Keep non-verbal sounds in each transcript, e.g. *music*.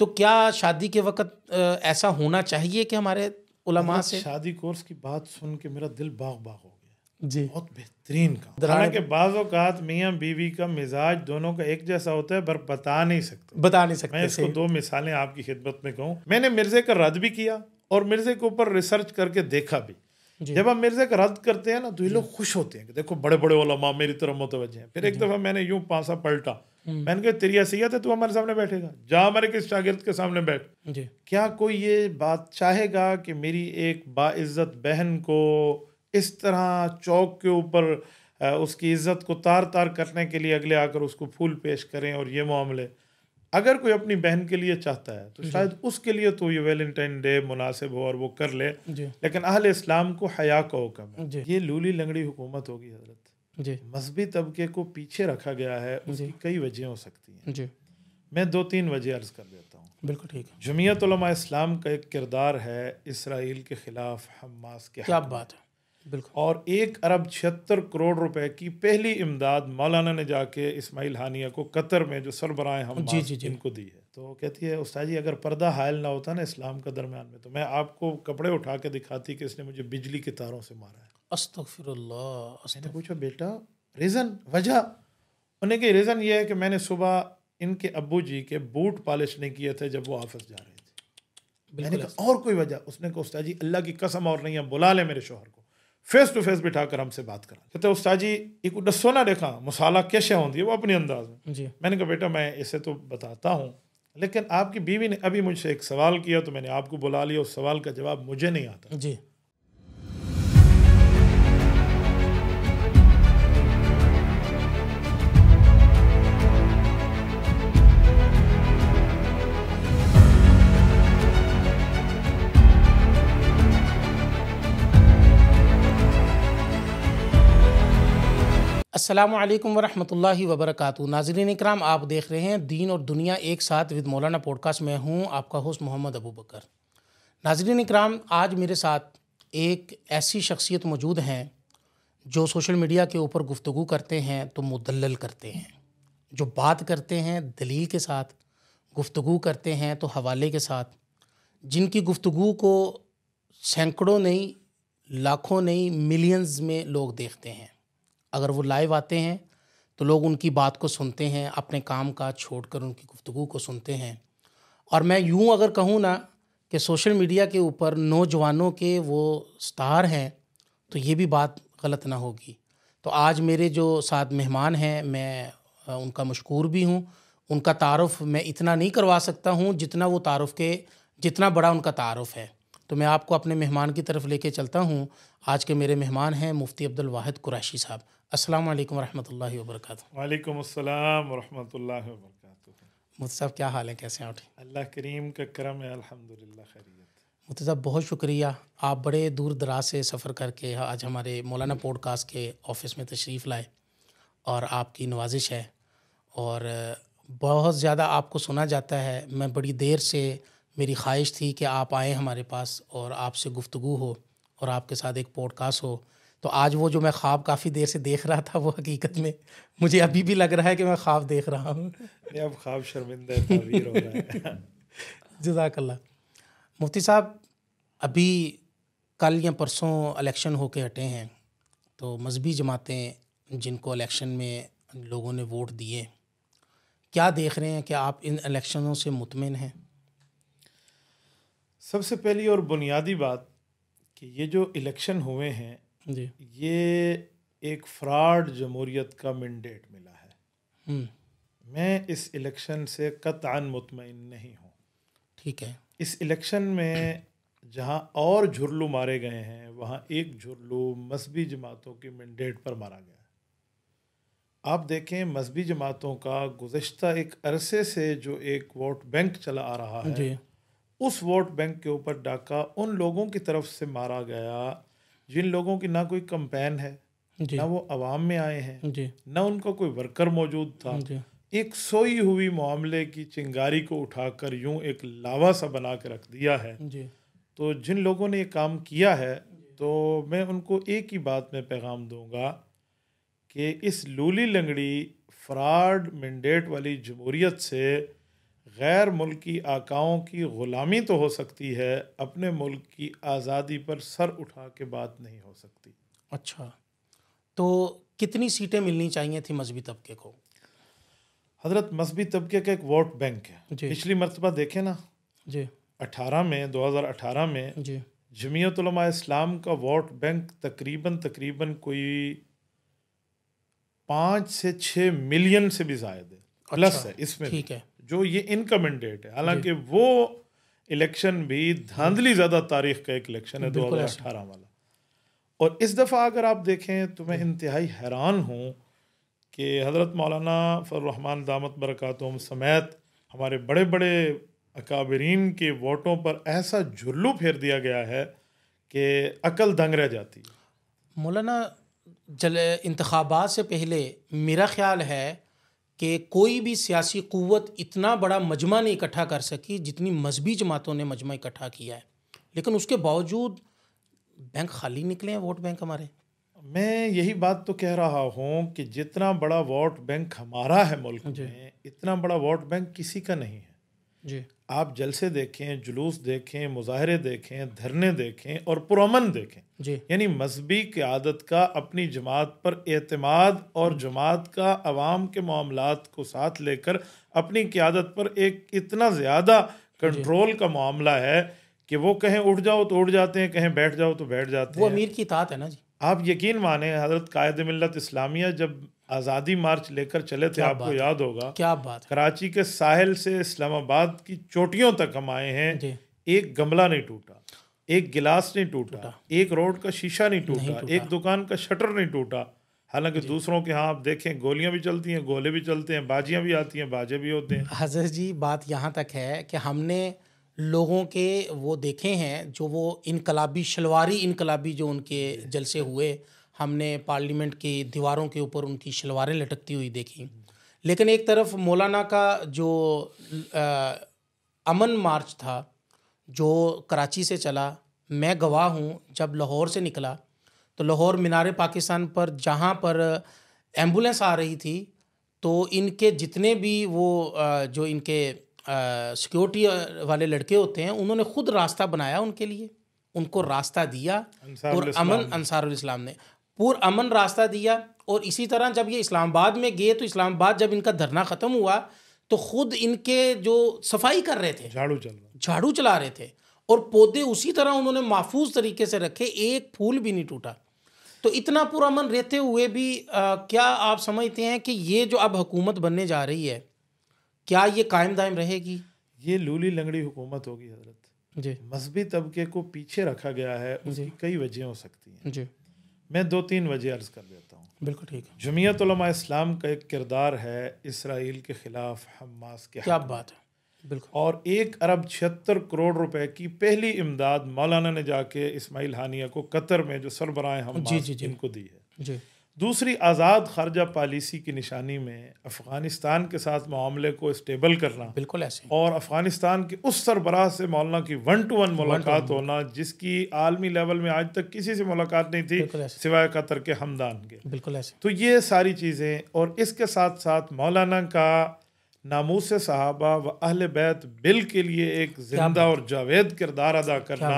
तो क्या शादी के वक्त ऐसा होना चाहिए कि हमारे उलमा से शादी कोर्स की बात सुन के मेरा दिल बाग बाग हो गया जी बहुत बेहतरीन काम हालांकि बाज़ मियाँ बीवी का मिजाज दोनों का एक जैसा होता है पर बता नहीं सकते बता नहीं सकते मैं इसको दो मिसालें आपकी खिदमत में कहूँ मैंने मिर्ज़े का रद्द भी किया और मिर्ज़े के ऊपर रिसर्च करके देखा भी जब हम मिर्जे का रद्द करते हैं ना तो ये लोग खुश होते हैं कि देखो बड़े बड़े ओलमा मेरी तरफ मुतवजह हैं फिर एक दफ़ा मैंने यूँ पासा पलटा हम्म। मैंने कहा तेरी हैसियत है तू हमारे सामने बैठेगा जा हमारे किस शागिर्द के सामने बैठ क्या कोई ये बात चाहेगा कि मेरी एक बाज़्ज़त बहन को इस तरह चौक के ऊपर उसकी इज्जत को तार तार करने के लिए अगले आकर उसको फूल पेश करें और ये मामले अगर कोई अपनी बहन के लिए चाहता है तो शायद उसके लिए तो ये वैलेंटाइन डे मुनासिब हो और वो कर ले लेकिन अहल इस्लाम को हया का हुक्म है ये लूली लंगड़ी हुकूमत होगी हजरत मजहबी तबके को पीछे रखा गया है उसकी कई वजह हो सकती हैं जी मैं दो तीन वजह अर्ज कर देता हूँ बिल्कुल ठीक है जमीयत इस्लाम का एक किरदार है इसराइल के ख़िलाफ हमास के क्या बात है बिल्कुल और एक अरब छिहत्तर करोड़ रुपए की पहली इमदाद मौलाना ने जाके इस्माइल हानिया को कतर में जो सरबराए हम जी जी जिनको दी है तो कहती है उस्ताद जी अगर पर्दा हायल ना होता ना इस्लाम का दरमियान में तो मैं आपको कपड़े उठा के दिखाती कि इसने मुझे बिजली के तारों से मारा है अस्तफिरल्ला मैंने पूछा बेटा रीज़न वजह उन्हें कि रीज़न ये है कि मैंने सुबह इनके अबू जी के बूट पॉलिश नहीं किए थे जब वो ऑफिस जा रहे थे मैंने कहा और कोई वजह उसने कहा उस्ताद जी अल्लाह की कसम और नहीं है बुला ले मेरे शोहर को फेस टू फेस बिठा कर हमसे बात करा कहते उस्ताद जी एक दसो ना देखा मसाला कैसे होती है वो अपने अंदाज में जी मैंने कहा बेटा मैं इसे तो बताता हूँ लेकिन आपकी बीवी ने अभी मुझसे एक सवाल किया तो मैंने आपको बुला लिया उस सवाल का जवाब मुझे नहीं आता जी अल्लाम वरहमल वबरक नाजरीन इक्राम आप देख रहे हैं दीन और दुनिया एक साथ विद मौलाना पॉडकास्ट में हूँ आपका होस्ट मोहम्मद अबू बकर नाजरीन इकराम आज मेरे साथ एक ऐसी शख्सियत मौजूद हैं जो सोशल मीडिया के ऊपर गुफ्तु करते हैं तो मुदलल करते हैं जो बात करते हैं दलील के साथ गुफ्तु करते हैं तो हवाले के साथ जिनकी गुफ्तु को सैकड़ों नहीं लाखों नहीं मिलियंस में लोग देखते हैं अगर वो लाइव आते हैं तो लोग उनकी बात को सुनते हैं अपने काम का छोड़ कर उनकी गुफ्तु को सुनते हैं और मैं यूँ अगर कहूँ ना कि सोशल मीडिया के ऊपर नौजवानों के वो स्टार हैं तो ये भी बात गलत ना होगी तो आज मेरे जो साथ मेहमान हैं मैं उनका मशहूर भी हूँ उनका तारफ़ मैं इतना नहीं करवा सकता हूँ जितना वो तारफ़ के जितना बड़ा उनका तारफ़ है तो मैं आपको अपने मेहमान की तरफ लेके चलता हूँ आज के मेरे मेहमान हैं मुफ्ती अब्दुल वाहिद कुरैशी साहब अस्सलाम वालेकुम रहमतुल्लाहि व बरकातहू वालेकुम अस्सलाम रहमतुल्लाहि व बरकातहू मुफ्ती साहब क्या हाल है कैसे हैं ठीक अल्लाह करीम का करम है अल्हम्दुलिल्लाह खैरियत मुफ्ती साहब बहुत शुक्रिया आप बड़े दूर दराज से सफ़र करके आज हमारे मौलाना पॉडकास्ट के ऑफिस में तशरीफ़ लाए और आपकी नवाजिश है और बहुत ज़्यादा आपको सुना जाता है मैं बड़ी देर से मेरी ख्वाहिश थी कि आप आएँ हमारे पास और आपसे गुफ्तु हो और आपके साथ एक पॉडकास्ट हो तो आज वो जो मैं ख्वाब काफ़ी देर से देख रहा था वो हकीकत में मुझे अभी भी लग रहा है कि मैं ख्वाब देख रहा हूँ अब ख्वाब शर्मिंदा *laughs* जजाकल्ला मुफ्ती साहब अभी कल या परसों इलेक्शन के हटे हैं तो मजहबी जमातें जिनको इलेक्शन में लोगों ने वोट दिए क्या देख रहे हैं कि आप इन इलेक्शनों से मुतमिन हैं सबसे पहली और बुनियादी बात कि ये जो इलेक्शन हुए हैं जी ये एक फ्रॉड जमहूरीत का मैंडेट मिला है हम्म। मैं इस इलेक्शन से कतान मुतमिन नहीं हूँ ठीक है इस इलेक्शन में जहाँ और झुरलू मारे गए हैं वहाँ एक झुरलू मजहबी जमातों के मैंडेट पर मारा गया आप देखें मजहबी जमातों का गुज्त एक अरसे से जो एक वोट बैंक चला आ रहा है उस वोट बैंक के ऊपर डाका उन लोगों की तरफ से मारा गया जिन लोगों की ना कोई कंपेन है ना वो आवाम में आए हैं ना उनका कोई वर्कर मौजूद था एक सोई हुई मामले की चिंगारी को उठाकर यूं एक लावा सा बना के रख दिया है तो जिन लोगों ने ये काम किया है तो मैं उनको एक ही बात में पैगाम दूंगा कि इस लूली लंगड़ी फ्रॉड मैंडेट वाली जमहूरीत से गैर मुल्की आकाओं की ग़ुलामी तो हो सकती है अपने मुल्क की आज़ादी पर सर उठा के बात नहीं हो सकती अच्छा तो कितनी सीटें मिलनी चाहिए थी मजहबी तबके को हजरत मजहबी तबके का एक वोट बैंक है पिछली मरतबा देखें ना जी अठारह में दो हज़ार अठारह में जी जमीयतलमा इस्लाम का वोट बैंक तकरीबन तकरीबन कोई पाँच से छः मिलियन से भी ज़ायद है प्लस अच्छा, है इसमें ठीक है जो ये इनकमिंग डेट है हालांकि वो इलेक्शन भी धांधली ज़्यादा तारीख का एक इलेक्शन है दो हज़ार अठारह वाला और इस दफ़ा अगर आप देखें तो मैं इंतहाई हैरान हूँ कि हज़रत मौलाना फरहमान दामत बरकत समेत हमारे बड़े बड़े अकाबरीन के वोटों पर ऐसा झुल्लू फेर दिया गया है कि अकल दंग रह जाती है मौलाना जल इंतबात से पहले मेरा ख्याल है कि कोई भी सियासी क़वत इतना बड़ा मजमा नहीं इकट्ठा कर सकी जितनी मजहबी जमातों ने मजमा इकट्ठा किया है लेकिन उसके बावजूद बैंक खाली निकले हैं वोट बैंक हमारे मैं यही बात तो कह रहा हूँ कि जितना बड़ा वोट बैंक हमारा है मुल्क में इतना बड़ा वोट बैंक किसी का नहीं है जी आप जलसे देखें जुलूस देखें मुजाहरे देखें धरने देखें और पुरमन देखें जी यानी मजहबी क़्यादत का अपनी जमात पर एतमाद और जमात का आवाम के मामला को साथ लेकर अपनी क़्यादत पर एक इतना ज़्यादा कंट्रोल का मामला है कि वो कहें उठ जाओ तो उठ जाते हैं कहें बैठ जाओ तो बैठ जाते वो हैं वो अमीर की तात है ना जी आप यकीन माने हजरत कायद मिलत इस्लामिया जब आज़ादी मार्च लेकर चले थे आपको याद होगा क्या बात कराची के साहिल से इस्लामाबाद की चोटियों तक हम आए हैं एक गमला नहीं टूटा एक गिलास नहीं टूटा एक रोड का शीशा नहीं टूटा एक दुकान का शटर नहीं टूटा हालांकि दूसरों के यहाँ आप देखें गोलियां भी चलती हैं गोले भी चलते हैं बाजियां भी आती हैं बाजे भी होते हैं हजरत जी बात यहाँ तक है कि हमने लोगों के वो देखे हैं जो वो इनकलाबी शलवारी इनकलाबी जो उनके जलसे हुए हमने पार्लियामेंट की दीवारों के ऊपर उनकी शलवारें लटकती हुई देखी लेकिन एक तरफ मौलाना का जो आ, अमन मार्च था जो कराची से चला मैं गवाह हूँ जब लाहौर से निकला तो लाहौर मीनार पाकिस्तान पर जहाँ पर एम्बुलेंस आ रही थी तो इनके जितने भी वो जो इनके सिक्योरिटी वाले लड़के होते हैं उन्होंने खुद रास्ता बनाया उनके लिए उनको रास्ता दिया और अमन अंसार इस्लाम ने अमन रास्ता दिया और इसी तरह जब ये इस्लामाबाद में गए तो इस्लामाबाद जब इनका धरना ख़त्म हुआ तो ख़ुद इनके जो सफाई कर रहे थे झाड़ू चल झाड़ू चला रहे थे और पौधे उसी तरह उन्होंने महफूज तरीके से रखे एक फूल भी नहीं टूटा तो इतना पुरअमन रहते हुए भी आ, क्या आप समझते हैं कि ये जो अब हुकूमत बनने जा रही है क्या ये कायम दायम रहेगी ये लूली लंगड़ी हुकूमत होगी हजरत जी मजहबी तबके को पीछे रखा गया है उसकी कई वजह हो सकती हैं जी मैं दो तीन वजह अर्ज कर देता हूँ बिल्कुल ठीक है जमीयत इस्लाम का एक किरदार है इसराइल के ख़िलाफ हमास के क्या बात है बिल्कुल और एक अरब छिहत्तर करोड़ रुपए की पहली इमदाद मौलाना ने जाके इस्माइल हानिया को कतर में जो सरबराह हम जी, जी, जी, इनको दी है जी दूसरी आज़ाद खारजा पॉलिसी की निशानी में अफ़गानिस्तान के साथ मामले को स्टेबल करना बिल्कुल ऐसे और अफ़गानिस्तान के उस सरबराह से मौलाना की वन टू वन मुलाकात होना जिसकी आलमी लेवल में आज तक किसी से मुलाकात नहीं थी सिवाय कतर के हमदान के बिल्कुल ऐसे तो ये सारी चीज़ें और इसके साथ साथ मौलाना का नामूस साहबा व अहल बैत बिल के लिए एक जिंदा और जावेद किरदार अदा करना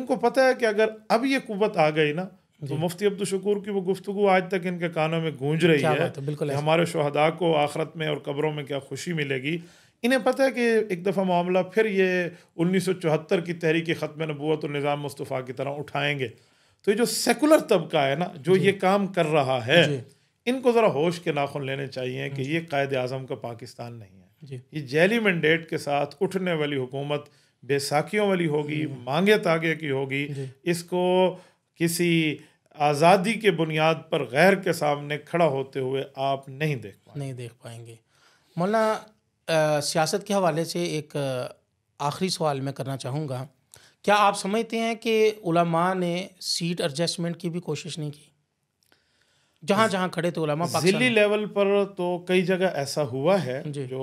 इनको पता है कि अगर अब ये कुत आ गई ना तो मुफ्ती अब्दुल शकूर की वो गुफ्तु आज तक इनके कानों में गूंज रही है बिल्कुल हमारे शहदा को आखरत में और कब्रों में क्या खुशी मिलेगी इन्हें पता है कि एक दफ़ा मामला फिर ये उन्नीस सौ चौहत्तर की तहरीकी ख़त्म नबूत और निज़ाम मुस्तफ़ा की तरह उठाएंगे तो ये जो सेकुलर तबका है ना जो ये काम कर रहा है इनको ज़रा होश के नाखुन लेने चाहिए कि ये कायद अजम का पाकिस्तान नहीं है ये जैली मैंडेट के साथ उठने वाली हुकूमत बेसाखियों वाली होगी मांगे तागे की होगी इसको किसी आज़ादी के बुनियाद पर गैर के सामने खड़ा होते हुए आप नहीं देख पाएंगे नहीं देख पाएंगे मौलाना सियासत के हवाले से एक आखिरी सवाल मैं करना चाहूँगा क्या आप समझते हैं कि उलमा ने सीट एडजस्टमेंट की भी कोशिश नहीं की जहाँ जहाँ खड़े थे उलमा दिल्ली लेवल पर तो कई जगह ऐसा हुआ है जो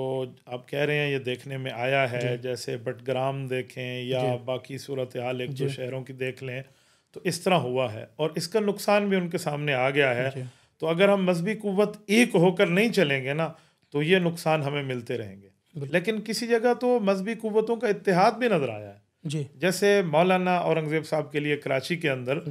आप कह रहे हैं ये देखने में आया है जैसे बटग्राम देखें या बाकी सूरत हाल एक दो शहरों की देख लें तो इस तरह हुआ है और इसका नुकसान भी उनके सामने आ गया है तो अगर हम मजहबी कुत एक होकर नहीं चलेंगे ना तो ये नुकसान हमें मिलते रहेंगे लेकिन किसी जगह तो मजहबी कुतों का इतिहाद भी नज़र आया है जी जैसे मौलाना औरंगज़ेब साहब के लिए कराची के अंदर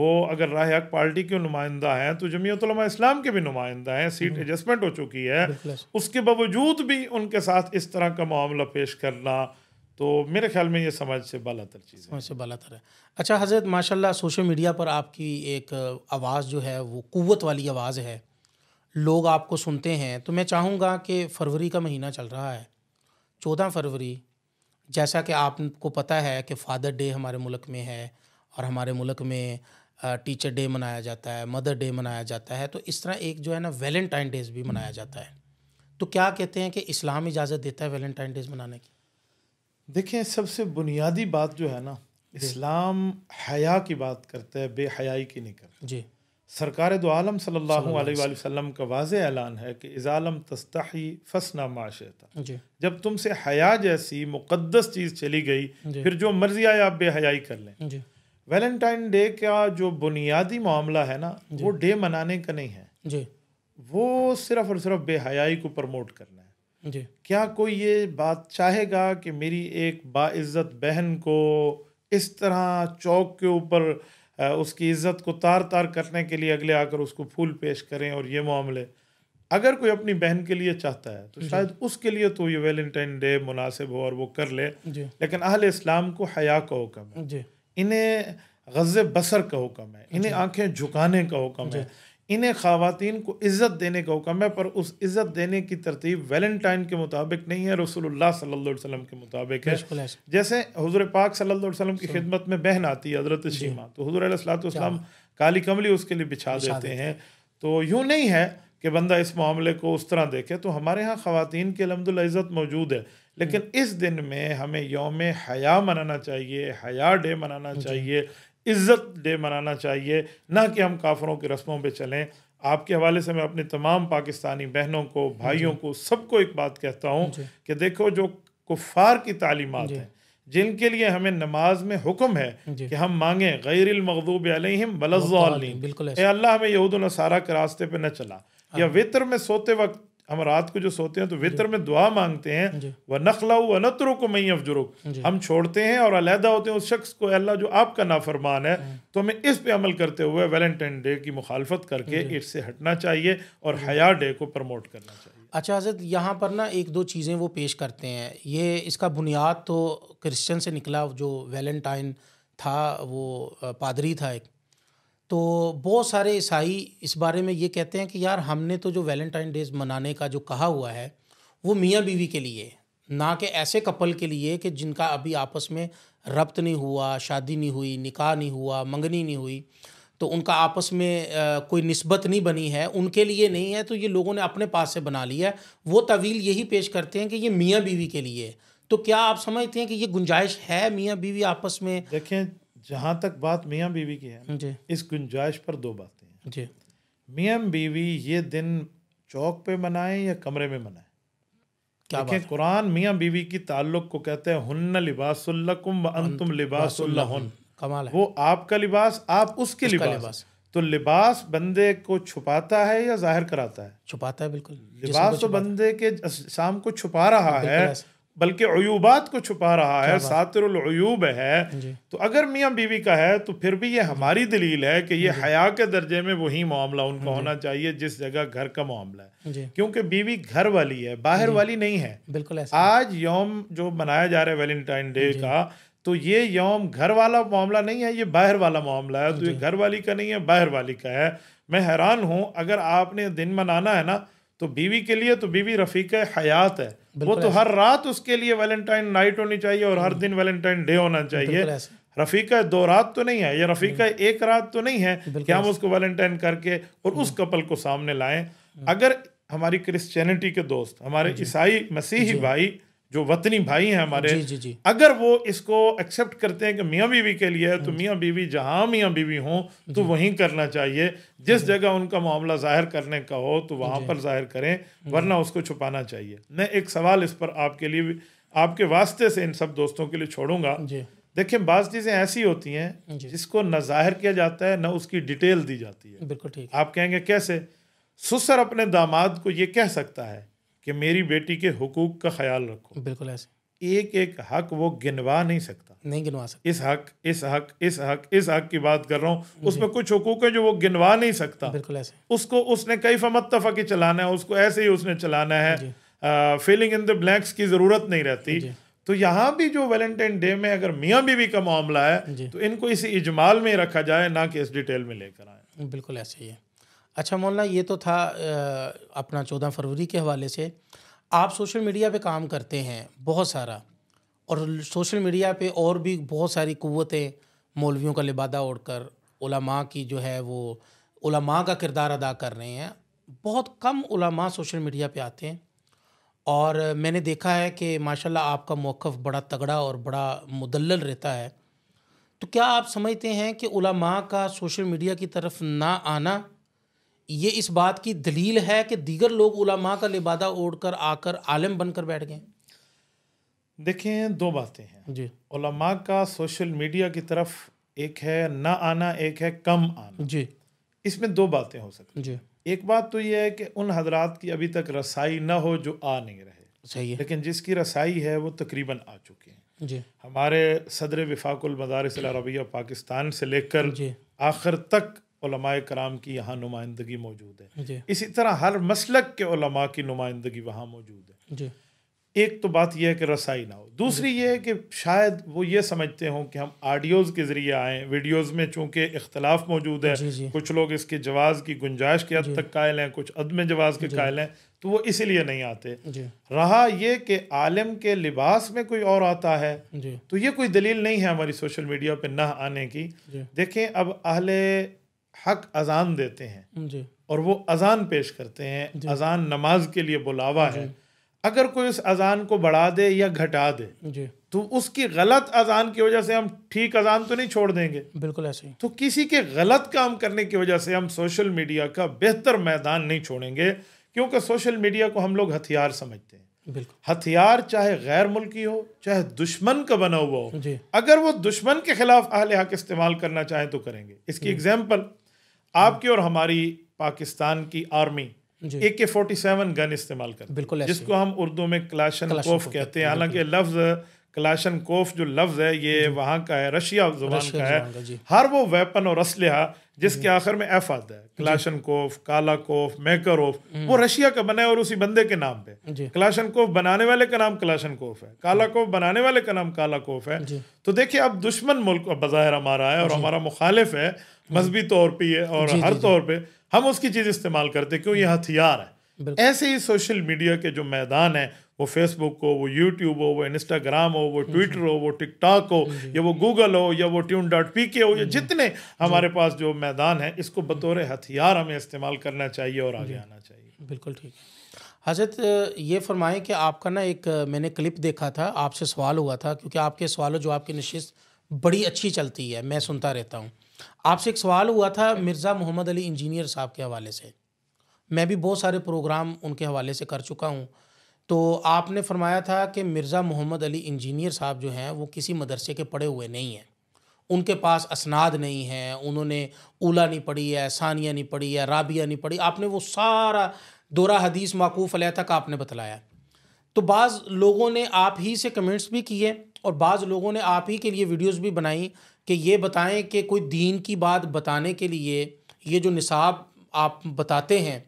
वो अगर राह हक पार्टी के नुमाइंदा हैं तो जमीयतलमा इस्लाम के भी नुमाइंदा हैं सीट हम्म। एडजस्टमेंट हो चुकी है उसके बावजूद भी उनके साथ इस तरह का मामला पेश करना तो मेरे ख्याल में ये समाज से बालातर चीज़ समाज से बालातर है अच्छा हज़रत माशाल्लाह सोशल मीडिया पर आपकी एक आवाज़ जो है वो कुवत वाली आवाज़ है लोग आपको सुनते हैं तो मैं चाहूँगा कि फरवरी का महीना चल रहा है चौदह फरवरी जैसा कि आपको पता है कि फादर डे हमारे मुल्क में है और हमारे मुल्क में टीचर डे मनाया जाता है मदर डे मनाया जाता है तो इस तरह एक जो है ना वैलेंटाइन डेज भी मनाया जाता है तो क्या कहते हैं कि इस्लाम इजाज़त देता है वैलेंटाइन डेज मनाने की देखें सबसे बुनियादी बात जो है ना इस्लाम हया की बात करता है बेहयाई की नहीं करता जी सरकार दो आलम सल्लल्लाहु अलैहि वसल्लम का वाज ऐलान है कि इज़ालम तस्ताही फसना माशता जब तुमसे हया जैसी मुकद्दस चीज़ चली गई फिर जो मर्जी आए आप बेहयाई कर लें वैलेंटाइन डे का जो बुनियादी मामला है ना वो डे मनाने का नहीं है जी वो सिर्फ और सिर्फ बेहयाई को प्रमोट करना जी क्या कोई ये बात चाहेगा कि मेरी एक बाज़्जत बहन को इस तरह चौक के ऊपर उसकी इज्जत को तार तार करने के लिए अगले आकर उसको फूल पेश करें और ये मामले अगर कोई अपनी बहन के लिए चाहता है तो शायद उसके लिए तो ये वैलेंटाइन डे मुनासिब हो और वो कर ले लेकिन अहल इस्लाम को हया का हुक्म है इन्हें गज़ बसर का हुक्म है इन्हें आंखें झुकाने का हुक्म है इन्हें खातन को इज़्ज़त देने का हुक्म है पर उस इज़्ज़त देने की तरतीब वैलेंटाइन के मुताबिक नहीं है रसूलुल्लाह सल्लल्लाहु अलैहि वसल्लम के मुताबिक है जैसे हजूर पाक सल्लल्लाहु अलैहि वसल्लम की खिदमत में बहन आती है हज़रत शीमा तो हजूर सलाम काली कमली उसके लिए बिछा देते हैं तो यूँ नहीं है कि बंदा इस मामले को उस तरह देखे तो हमारे यहाँ ख़वान की अलहमदिल्ला इज़्ज़त मौजूद है लेकिन हम्म। इस दिन में हमें योम हया मनाना चाहिए हया डे मनाना चाहिए इज़्ज़त डे मनाना चाहिए ना कि हम काफरों की रस्मों पे चलें आपके हवाले से मैं अपने तमाम पाकिस्तानी बहनों को भाइयों को सबको एक बात कहता हूँ कि देखो जो कुफ़ार की तालीमत हैं जिनके लिए हमें नमाज में हुक्म है कि हम मांगे गैरमखूब अलहम बिल्कुल अल्लाह हमें यहूद के रास्ते पर न चला या हाँ। वितर में सोते वक्त हम रात को जो सोते हैं तो वितर में दुआ मांगते हैं व नखला व नतरों को मई अफजरुक हम छोड़ते हैं और अलहदा होते हैं उस शख्स को अल्लाह जो आपका नाफरमान है तो हमें इस पे अमल करते हुए वैलेंटाइन डे की मुखालफत करके इससे हटना चाहिए और हया डे को प्रमोट करना चाहिए अच्छा हजरत यहाँ पर ना एक दो चीज़ें वो पेश करते हैं ये इसका बुनियाद तो क्रिश्चन से निकला जो वैलेंटाइन था वो पादरी था एक तो बहुत सारे ईसाई इस बारे में ये कहते हैं कि यार हमने तो जो वैलेंटाइन डेज मनाने का जो कहा हुआ है वो मियाँ बीवी के लिए ना कि ऐसे कपल के लिए कि जिनका अभी आपस में रब्त नहीं हुआ शादी नहीं हुई निकाह नहीं हुआ मंगनी नहीं हुई तो उनका आपस में आ, कोई नस्बत नहीं बनी है उनके लिए नहीं है तो ये लोगों ने अपने पास से बना लिया है वो तवील यही पेश करते हैं कि ये मियाँ बीवी के लिए तो क्या आप समझते हैं कि ये गुंजाइश है मियाँ बीवी आपस में देखें जहाँ तक बात मियाँ बीवी की है जी इस गुंजाइश पर दो बातें हैं जी मियाँ बीवी ये दिन चौक पे मनाएं या कमरे में मनाएं क्या बात कुरान मियाँ बीवी की ताल्लुक को कहते हैं हुन्न लिबासुल्लकुम अंतुम लिबासुल्लहुन कमाल है वो आपका लिबास आप उसके लिबास, लिबास। तो लिबास बंदे को छुपाता है या जाहिर कराता है छुपाता है बिल्कुल लिबास तो बंदे के शाम को छुपा रहा है बल्कि अयूबात को छुपा रहा है सातरूब है तो अगर मियाँ बीवी का है तो फिर भी ये हमारी दलील है कि ये हया के दर्जे में वही मामला उनको होना चाहिए जिस जगह घर का मामला है क्योंकि बीवी घर वाली है बाहर वाली नहीं है बिल्कुल आज यौम जो मनाया जा रहा है वेलेंटाइन डे का तो ये यौम घर वाला मामला नहीं है ये बाहर वाला मामला है तो ये घर वाली का नहीं है बाहर वाली का है मैं हैरान हूँ अगर आपने दिन मनाना है ना तो बीवी के लिए तो बीवी रफीक हयात है वो तो हर रात उसके लिए वैलेंटाइन नाइट होनी चाहिए और हर दिन वैलेंटाइन डे होना चाहिए रफीका दो रात तो नहीं है या रफीका एक रात तो नहीं है कि हम उसको वैलेंटाइन करके और उस कपल हम्म। को सामने लाएं हम्म। अगर हमारी क्रिश्चियनिटी के दोस्त हमारे ईसाई मसीही भाई जो वतनी भाई हैं हमारे जी जी जी अगर वो इसको एक्सेप्ट करते हैं कि मियाँ बीवी के लिए है तो हम्म। मियाँ बीवी जहाँ मियाँ बीवी हों तो वहीं करना चाहिए जिस जगह उनका मामला जाहिर करने का हो तो वहाँ पर जाहिर करें वरना उसको छुपाना चाहिए मैं एक सवाल इस पर आपके लिए आपके वास्ते से इन सब दोस्तों के लिए छोड़ूंगा देखिये बाज़ चीज़ें ऐसी होती हैं जिसको न जाहिर किया जाता है न उसकी डिटेल दी जाती है बिल्कुल ठीक आप कहेंगे कैसे सुसर अपने दामाद को ये कह सकता है कि मेरी बेटी के हकूक़ का ख्याल रखो बिल्कुल ऐसे एक एक हक वो गिनवा नहीं सकता नहीं गिनवा सकता इस हक इस हक इस हक इस हक की बात कर रहा हूँ उसमें कुछ हकूक है जो वो गिनवा नहीं सकता बिल्कुल ऐसे उसको उसने कई फमतफ़ा की चलाना है उसको ऐसे ही उसने चलाना है फिलिंग इन द ब्लैंक्स की ज़रूरत नहीं रहती तो यहाँ भी जो वैलेंटाइन डे में अगर मियाँ बीवी का मामला है तो इनको इसी इजमाल में रखा जाए ना कि इस डिटेल में लेकर आए बिल्कुल ऐसे ही है अच्छा मौलाना ये तो था अपना चौदह फरवरी के हवाले से आप सोशल मीडिया पे काम करते हैं बहुत सारा और सोशल मीडिया पे और भी बहुत सारी क़वतें मौलवियों का लिबादा ओढ़ कर उलमा की जो है वो उलमा का किरदार अदा कर रहे हैं बहुत कम उलमा सोशल मीडिया पे आते हैं और मैंने देखा है कि माशाल्लाह आपका मौक़ बड़ा तगड़ा और बड़ा मुदल रहता है तो क्या आप समझते हैं कि उलमा का सोशल मीडिया की तरफ ना आना ये इस बात की दलील है कि दीगर लोग उलामा का लिबादा ओढ़ कर आकर आलम बनकर बैठ गए देखें दो बातें हैं जी उलामा का सोशल मीडिया की तरफ एक है ना आना एक है कम आना जी इसमें दो बातें हो सकती जी एक बात तो यह है कि उन हजरात की अभी तक रसाई ना हो जो आ नहीं रहे सही है लेकिन जिसकी रसाई है वो तकरीबन आ चुके हैं जी हमारे सदर विफाकुल मदारस अरबिया पाकिस्तान से लेकर आखिर तक कराम की यहाँ नुमाइंदगी मौजूद है इसी तरह हर मसलक के उलमा की नुमाइंदगी वहाँ मौजूद है एक तो बात यह है कि रसाई ना हो दूसरी ये है कि शायद वो ये समझते हों कि हम आडियोज़ के ज़रिए आएँ वीडियोज़ में चूँकि इख्तलाफ मौजूद है जी जी। कुछ लोग इसके जवाज़ की गुंजाइश के हद तक कायल हैं कुछ अदम जवाज़ के कायल हैं तो वो इसीलिए नहीं आते रहा यह कि आलम के लिबास में कोई और आता है तो ये कोई दलील नहीं है हमारी सोशल मीडिया पर ना आने की देखें अब अहले हक अजान देते हैं और वो अजान पेश करते हैं अजान नमाज के लिए बुलावा है अगर कोई उस अजान को बढ़ा दे या घटा दे तो उसकी गलत अजान की वजह से हम ठीक अजान तो नहीं छोड़ देंगे बिल्कुल ऐसे ही तो किसी के गलत काम करने की वजह से हम सोशल मीडिया का बेहतर मैदान नहीं छोड़ेंगे क्योंकि सोशल मीडिया को हम लोग हथियार समझते हैं हथियार चाहे गैर मुल्की हो चाहे दुश्मन का बना हुआ हो अगर वो दुश्मन के खिलाफ अहल हक इस्तेमाल करना चाहे तो करेंगे इसकी एग्जाम्पल आपकी और हमारी पाकिस्तान की आर्मी ए के फोर्टी सेवन गन इस्तेमाल कर बिल्कुल जिसको हम उर्दू में क्लाशन कहते हैं हालांकि लफ्ज़ कलाशन कोफ जो लफ्ज़ है ये वहाँ का है रशिया जुबान का है हर वो वेपन और असलहा जिसके आखिर में एफ आता है कलाशन कोफ काला कोफ मेकर हम्म। वो रशिया का बना है और उसी बंदे के नाम पे कलाशन कोफ बनाने वाले का नाम कलाशन कोफ है काला कोफ बनाने वाले का नाम काला कोफ है तो देखिये अब दुश्मन मुल्क बज़ाहिर हमारा है और हमारा मुखालिफ है मजहबी तौर पर और हर तौर पर हम उसकी चीज़ इस्तेमाल करते क्यों ये हथियार है ऐसे ही सोशल मीडिया के जो मैदान है वो फेसबुक हो वो यूट्यूब हो वो इंस्टाग्राम हो वो ट्विटर हो वो टिकटॉक हो या वो गूगल हो या वो ट्यून डॉट पी के हो या जितने हमारे पास जो मैदान है इसको बतौर हथियार हमें इस्तेमाल करना चाहिए और आगे आना चाहिए बिल्कुल ठीक हजरत ये फरमाएं कि आपका ना एक मैंने क्लिप देखा था आपसे सवाल हुआ था क्योंकि आपके सवाल जो आपकी नशिस्त बड़ी अच्छी चलती है मैं सुनता रहता हूँ आपसे एक सवाल हुआ था मिर्ज़ा मोहम्मद अली इंजीनियर साहब के हवाले से मैं भी बहुत सारे प्रोग्राम उनके हवाले से कर चुका हूँ तो आपने फरमाया था कि मिर्ज़ा मोहम्मद अली इंजीनियर साहब जो हैं वो किसी मदरसे के पढ़े हुए नहीं हैं उनके पास असनाद नहीं है उन्होंने ओला नहीं पढ़ी है सानिया नहीं पढ़ी है राबिया नहीं पढ़ी आपने वो सारा दौरा हदीस माकूफ़ अलह तक आपने बतलाया तो बाज़ लोगों ने आप ही से कमेंट्स भी किए और बाज़ लोगों ने आप ही के लिए वीडियोस भी बनाई कि ये बताएं कि कोई दीन की बात बताने के लिए ये जो निसाब आप बताते हैं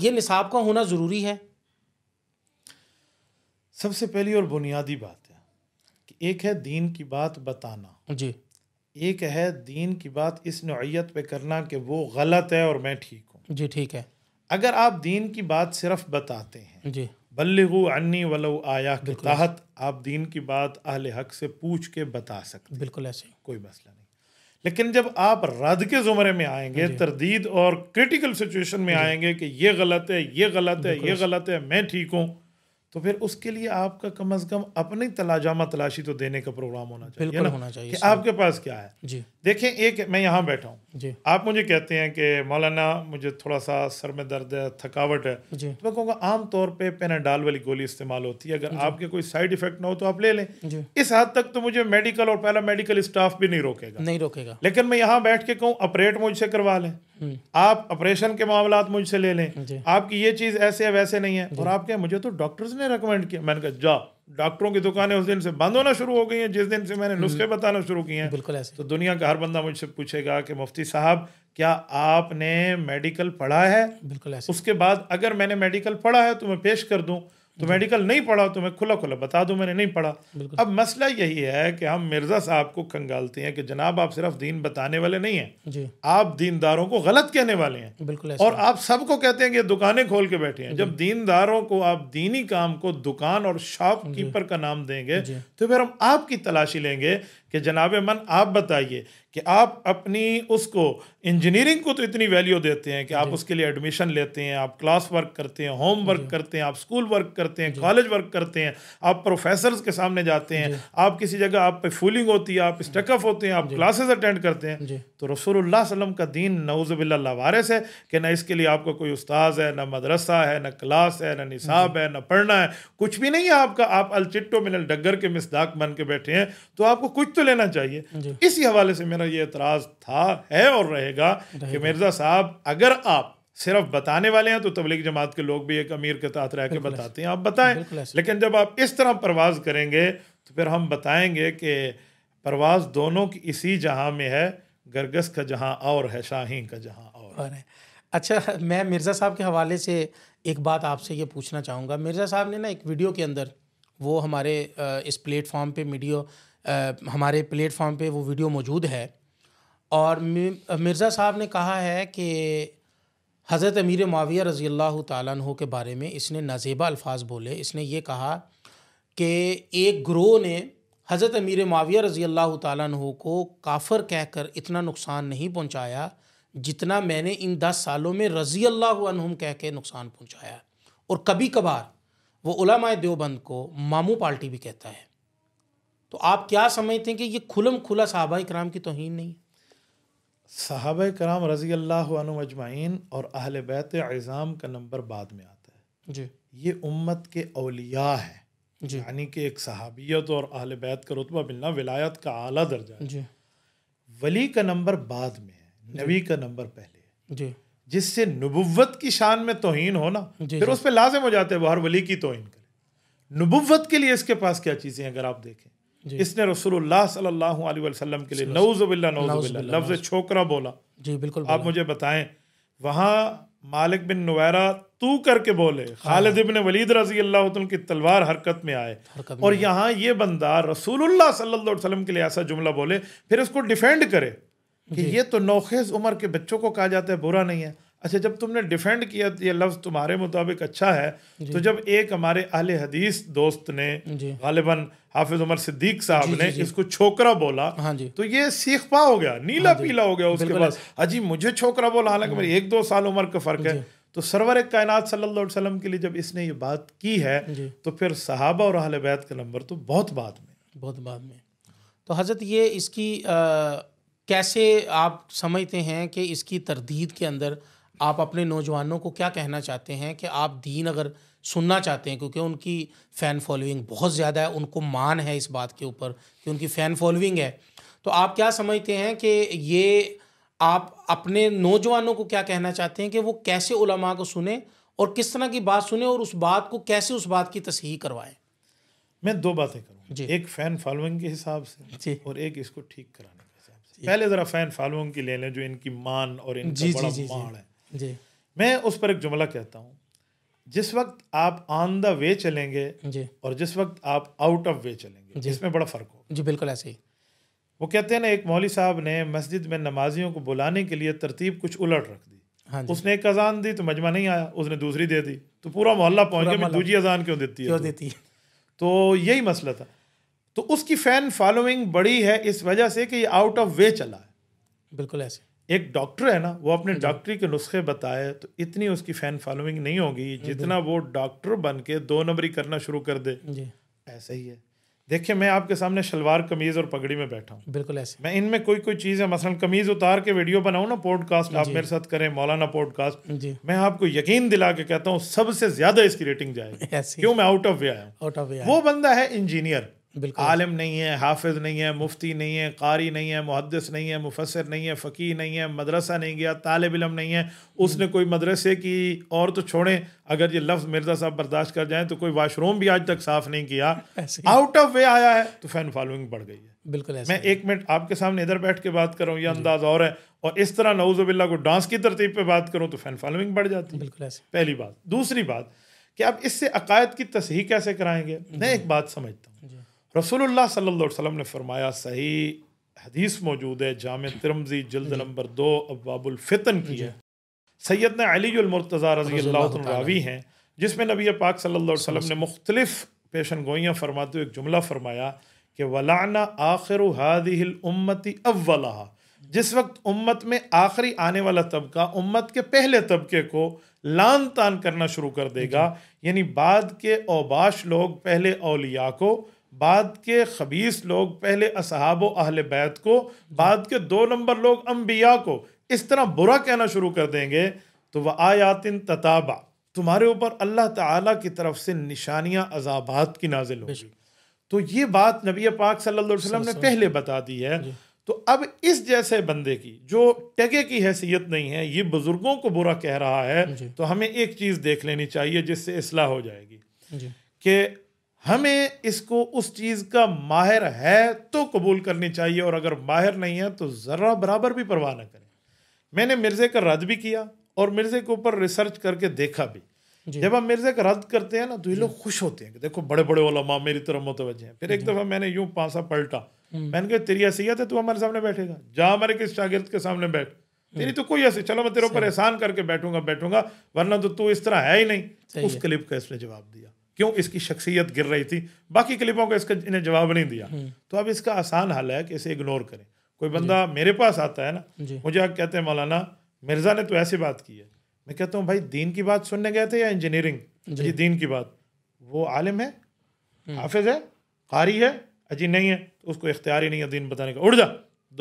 ये निसाब का होना ज़रूरी है सबसे पहली और बुनियादी बात है कि एक है दीन की बात बताना जी एक है दीन की बात इस नोयत पे करना कि वो गलत है और मैं ठीक हूँ जी ठीक है अगर आप दीन की बात सिर्फ बताते हैं जी बल्लू अन्नी वलो आया तहत आप दीन की बात अहल हक से पूछ के बता सकते बिल्कुल ऐसे कोई मसला नहीं लेकिन जब आप रद्द के ज़ुमरे में आएंगे तरदीद और क्रिटिकल सिचुएशन में आएंगे कि ये गलत है ये गलत है ये गलत है मैं ठीक हूँ तो फिर उसके लिए आपका कम अज कम अपनी तलाजामा तलाशी तो देने का प्रोग्राम होना चाहिए होना चाहिए कि आपके पास क्या है जी देखें एक मैं यहाँ बैठा हूँ आप मुझे कहते हैं कि मौलाना मुझे थोड़ा सा सर में दर्द है थकावट है जी तो मैं कहूँगा आम तौर पे पेनाडाल वाली गोली इस्तेमाल होती है अगर आपके कोई साइड इफेक्ट ना हो तो आप ले लें इस हद तक तो मुझे मेडिकल और पैरा मेडिकल स्टाफ भी नहीं रोकेगा नहीं रोकेगा लेकिन मैं यहाँ बैठ के कहूँ ऑपरेट मुझसे करवा लें हम्म। आप ऑपरेशन के मामला मुझसे ले लें आपकी ये चीज़ ऐसे है वैसे नहीं है और आप मुझे तो डॉक्टर्स ने रिकमेंड किया मैंने कहा जाओ डॉक्टरों की दुकानें उस दिन से बंद होना शुरू हो गई हैं जिस दिन से मैंने हम्म। नुस्खे बताना शुरू किए हैं बिल्कुल ऐसे तो दुनिया का हर बंदा मुझसे पूछेगा कि मुफ्ती साहब क्या आपने मेडिकल पढ़ा है बिल्कुल ऐसे उसके बाद अगर मैंने मेडिकल पढ़ा है तो मैं पेश कर दूँ तो मेडिकल नहीं पढ़ा तो मैं खुला खुला बता दूं मैंने नहीं पढ़ा अब मसला यही है कि हम मिर्ज़ा साहब को खंगालते हैं कि जनाब आप सिर्फ दीन बताने वाले नहीं हैं आप दीनदारों को गलत कहने वाले हैं बिल्कुल और आप सबको कहते हैं कि दुकानें खोल के बैठे हैं जब दीनदारों को आप दीनी काम को दुकान और शॉपकीपर का नाम देंगे तो फिर हम आपकी तलाशी लेंगे कि जनाब मन आप बताइए कि आप अपनी उसको इंजीनियरिंग को तो इतनी वैल्यू देते हैं कि आप उसके लिए एडमिशन लेते हैं आप क्लास वर्क करते हैं होम वर्क करते हैं आप स्कूल वर्क करते हैं कॉलेज वर्क करते हैं आप प्रोफेसर के सामने जाते हैं आप किसी जगह आप पे फूलिंग होती है आप स्टकअप होते हैं आप क्लासेस अटेंड करते हैं तो रसूल वसलम का दीन नवज़बिल्ला वारिस है कि ना इसके लिए आपका कोई उस्ताद है ना मदरसा है ना क्लास है ना निसाब है ना पढ़ना है कुछ भी नहीं है आपका आप अलचिट्टो मिनल डगर के मिसदाक बन के बैठे हैं तो आपको कुछ तो तो लेना चाहिए इसी हवाले से मेरा ये एतराज़ था है और रहेगा कि मिर्ज़ा साहब अगर आप सिर्फ बताने वाले हैं तो तबलीग जमात के लोग भी एक अमीर के तहत रह के बताते हैं आप बताएं लेकिन जब आप इस तरह परवाज करेंगे तो फिर हम बताएंगे कि परवाज दोनों की इसी जहाँ में है गरगस का जहाँ और है शाहीन का जहाँ और अच्छा मैं मिर्ज़ा साहब के हवाले से एक बात आपसे ये पूछना चाहूँगा मिर्ज़ा साहब ने ना एक वीडियो के अंदर वो हमारे इस प्लेटफॉर्म पे मीडियो हमारे प्लेटफॉर्म पे वो वीडियो मौजूद है और मिर्ज़ा साहब ने कहा है कि हज़रत अमीर माविया रज़ी अल्लाह तु के बारे में इसने नज़ेबा अल्फाज बोले इसने ये कहा कि एक ग्रोह ने हज़रत अमीर माविया रज़ी अल्लाह तु को काफ़र कहकर इतना नुकसान नहीं पहुँचाया जितना मैंने इन दस सालों में रज़ी अल्लाह कह के नुकसान पहुँचाया और कभी कभार वो उलमा देवबंद को मामू पार्टी भी कहता है तो आप क्या समझते हैं कि ये खुलम खुला साहबा कराम की तोहन नहीं है साहब कराम रज़ी अल्लाह अजमाइन और अहल बैत एज़ाम का नंबर बाद में आता है जी ये उम्मत के अलिया है जी यानी कि एक सहाबियत और अहल बैत का रुतबा मिलना विलायत का आला दर्जा जी वली का नंबर बाद में है नबी का नंबर पहले है जी जिससे नबुवत की शान में तोहन होना फिर उस पर लाजिम हो जाते हैं बाहर वली की तोहन करें नबुवत के लिए इसके पास क्या चीज़ें अगर आप देखें इसने रसूलुल्लाह सल्लल्लाहु के लिए नौजबिल्ला नौजबिल्ला लफ्ज छोकरा बोला जी बिल्कुल आप मुझे बताएं वहाँ मालिक बिन नवैरा तू करके बोले हाँ। खालिद बिन वलीद रजी अल्लाह की तलवार हरकत में आए और यहाँ ये बंदा रसूलुल्लाह सल्लल्लाहु अलैहि वसल्लम के लिए ऐसा जुमला बोले फिर उसको डिफेंड करे कि ये तो नौखेज उम्र के बच्चों को कहा जाता है बुरा नहीं है अच्छा जब तुमने डिफेंड किया ये लफ्ज़ तुम्हारे मुताबिक अच्छा है तो जब एक हमारे अहल हदीस दोस्त ने गालिबा हाफिज उमर सिद्दीक साहब ने जी, इसको छोकरा बोला हाँ जी तो ये सीख पा हो गया नीला हाँ पीला हो गया उसके पास अजी मुझे छोकरा बोला हालांकि हाँ। मेरी एक दो साल उम्र का फ़र्क है तो सरवर कायनात सल्लल्लाहु अलैहि वसल्लम के लिए जब इसने ये बात की है तो फिर सहाबा और अहल बैत का नंबर तो बहुत बाद में बहुत बाद में तो हज़रत ये इसकी कैसे आप समझते हैं कि इसकी तरदीद के अंदर आप अपने नौजवानों को क्या कहना चाहते हैं कि आप दीन अगर सुनना चाहते हैं क्योंकि उनकी फ़ैन फॉलोइंग बहुत ज़्यादा है उनको मान है इस बात के ऊपर कि उनकी फ़ैन फॉलोइंग है तो आप क्या समझते हैं कि ये आप अपने नौजवानों को क्या कहना चाहते हैं कि वो कैसे उलमा को सुने और किस तरह की बात सुने और उस बात को कैसे उस बात की तस्ही करवाएं मैं दो बातें करूँ जी एक फ़ैन फॉलोइंग के हिसाब से और एक इसको ठीक कराने के हिसाब से पहले ज़रा फ़ैन फॉलोइंग की ले लें जो इनकी मान और इनका जी, बड़ा जी, जी, माण है जी मैं उस पर एक जुमला कहता हूँ जिस वक्त आप ऑन द वे चलेंगे जी और जिस वक्त आप आउट ऑफ वे चलेंगे इसमें बड़ा फ़र्क हो जी बिल्कुल ऐसे ही वो कहते हैं ना एक मौली साहब ने मस्जिद में नमाजियों को बुलाने के लिए तरतीब कुछ उलट रख दी हाँ उसने एक अजान दी तो मजमा नहीं आया उसने दूसरी दे दी तो पूरा मोहल्ला पहुंच गया दूसरी अजान क्यों देती है क्यों देती है तो यही मसला था तो उसकी फ़ैन फॉलोइंग बड़ी है इस वजह से कि ये आउट ऑफ वे चला है बिल्कुल ऐसे एक डॉक्टर है ना वो अपने डॉक्टरी हम्म। के नुस्खे बताए तो इतनी उसकी फैन फॉलोइंग नहीं होगी हम्म। जितना वो डॉक्टर बन के दो नंबरी करना शुरू कर दे ऐसा ही है देखिए मैं आपके सामने शलवार कमीज और पगड़ी में बैठा हूँ बिल्कुल ऐसे मैं इनमें कोई कोई चीज़ है मसलन कमीज उतार के वीडियो बनाऊँ ना पॉडकास्ट आप मेरे साथ करें मौलाना पॉडकास्ट मैं आपको यकीन दिला के कहता हूँ सबसे ज्यादा इसकी रेटिंग जाएगी *laughs* क्यों मैं आउट ऑफ वे आया हूँ वो बंदा है इंजीनियर आलम नहीं है हाफिज नहीं है मुफ्ती नहीं है कारी नहीं है मुहदस नहीं है मुफसर नहीं है फ़कीर नहीं है मदरसा नहीं गया तालब इलम नहीं है उसने हम्म। कोई मदरसे की और तो छोड़ें अगर ये लफ्ज़ मिर्ज़ा साहब बर्दाश्त कर जाएं तो कोई वाशरूम भी आज तक साफ़ नहीं किया आउट ऑफ वे आया है तो फ़ैन फॉलोइंग बढ़ गई है बिल्कुल ऐसे मैं एक मिनट आपके सामने इधर बैठ के बात करूँ यह अंदाज और है और इस तरह नवज़बिल्ला को डांस की तरतीब पर बात करूँ तो फ़ैन फॉलोइंग बढ़ जाती है बिल्कुल ऐसे पहली बात दूसरी बात कि आप इससे अकायद की तस्ही कैसे कराएंगे मैं एक बात समझता हूँ रसोल्ला सल्ला ने फरमाया सही हदीस मौजूद है जाम तिरमजी जल्द नंबर दो अबाबुलफ़ितन की है ने अलीमरतज़ा रजी अल्लाह हैं जिसमें नबी पाक सल्ला अलैहि ने मुख्तलिफ पेशन गोइयाँ फरमाते हुए एक जुमला फरमाया कि वलाना आखिर हादिल उम्मती अव्वला जिस वक्त उम्मत में आखिरी आने वाला तबका उम्मत के पहले तबके को लान तान करना शुरू कर देगा यानी बाद के औबाश लोग पहले अलिया को बाद के खबीस लोग पहले असहाब अहल बैत को बाद के दो नंबर लोग अम्बिया को इस तरह बुरा कहना शुरू कर देंगे तो वह आयातिन तताबा तुम्हारे ऊपर अल्लाह ताला की तरफ से निशानियाँ अजाबात की नाजिल होगी तो ये बात नबी पाक सल्लल्लाहु अलैहि वसल्लम ने पहले बता दी है तो अब इस जैसे बंदे की जो टगे की हैसियत नहीं है ये बुज़ुर्गों को बुरा कह रहा है तो हमें एक चीज़ देख लेनी चाहिए जिससे असलाह हो जाएगी कि हमें इसको उस चीज़ का माहिर है तो कबूल करनी चाहिए और अगर माहिर नहीं है तो ज़रा बराबर भी परवाह ना करें मैंने मिर्ज़े का रद्द भी किया और मिर्ज़े के ऊपर रिसर्च करके देखा भी जब हम मिर्ज़े का रद्द करते हैं ना तो ये लोग खुश होते हैं कि देखो बड़े बड़े माँ मेरी तरफ मुतवजह हैं फिर एक दफ़ा मैंने यूँ पासा पलटा हम्म। मैंने कहा तेरी ऐसी है तू हमारे सामने बैठेगा जा हमारे किस शागिर्द के सामने बैठ तेरी तो कोई ऐसी चलो मैं तेरे ऊपर एहसान करके बैठूंगा बैठूंगा वरना तो तू इस तरह है ही नहीं उस क्लिप का इसने जवाब दिया क्यों इसकी शख्सियत गिर रही थी बाकी क्लिपों का इसका इन्हें जवाब नहीं दिया हम्म। तो अब इसका आसान हल है कि इसे इग्नोर करें कोई बंदा मेरे पास आता है ना मुझे आप कहते हैं मौलाना मिर्जा ने तो ऐसी बात की है मैं कहता हूँ भाई दीन की बात सुनने गए थे या इंजीनियरिंग जी दीन की बात वो आलिम है हम्म। हाफिज है कारी है अजी नहीं है तो उसको इख्तियार ही नहीं है दीन बताने का उड़ जा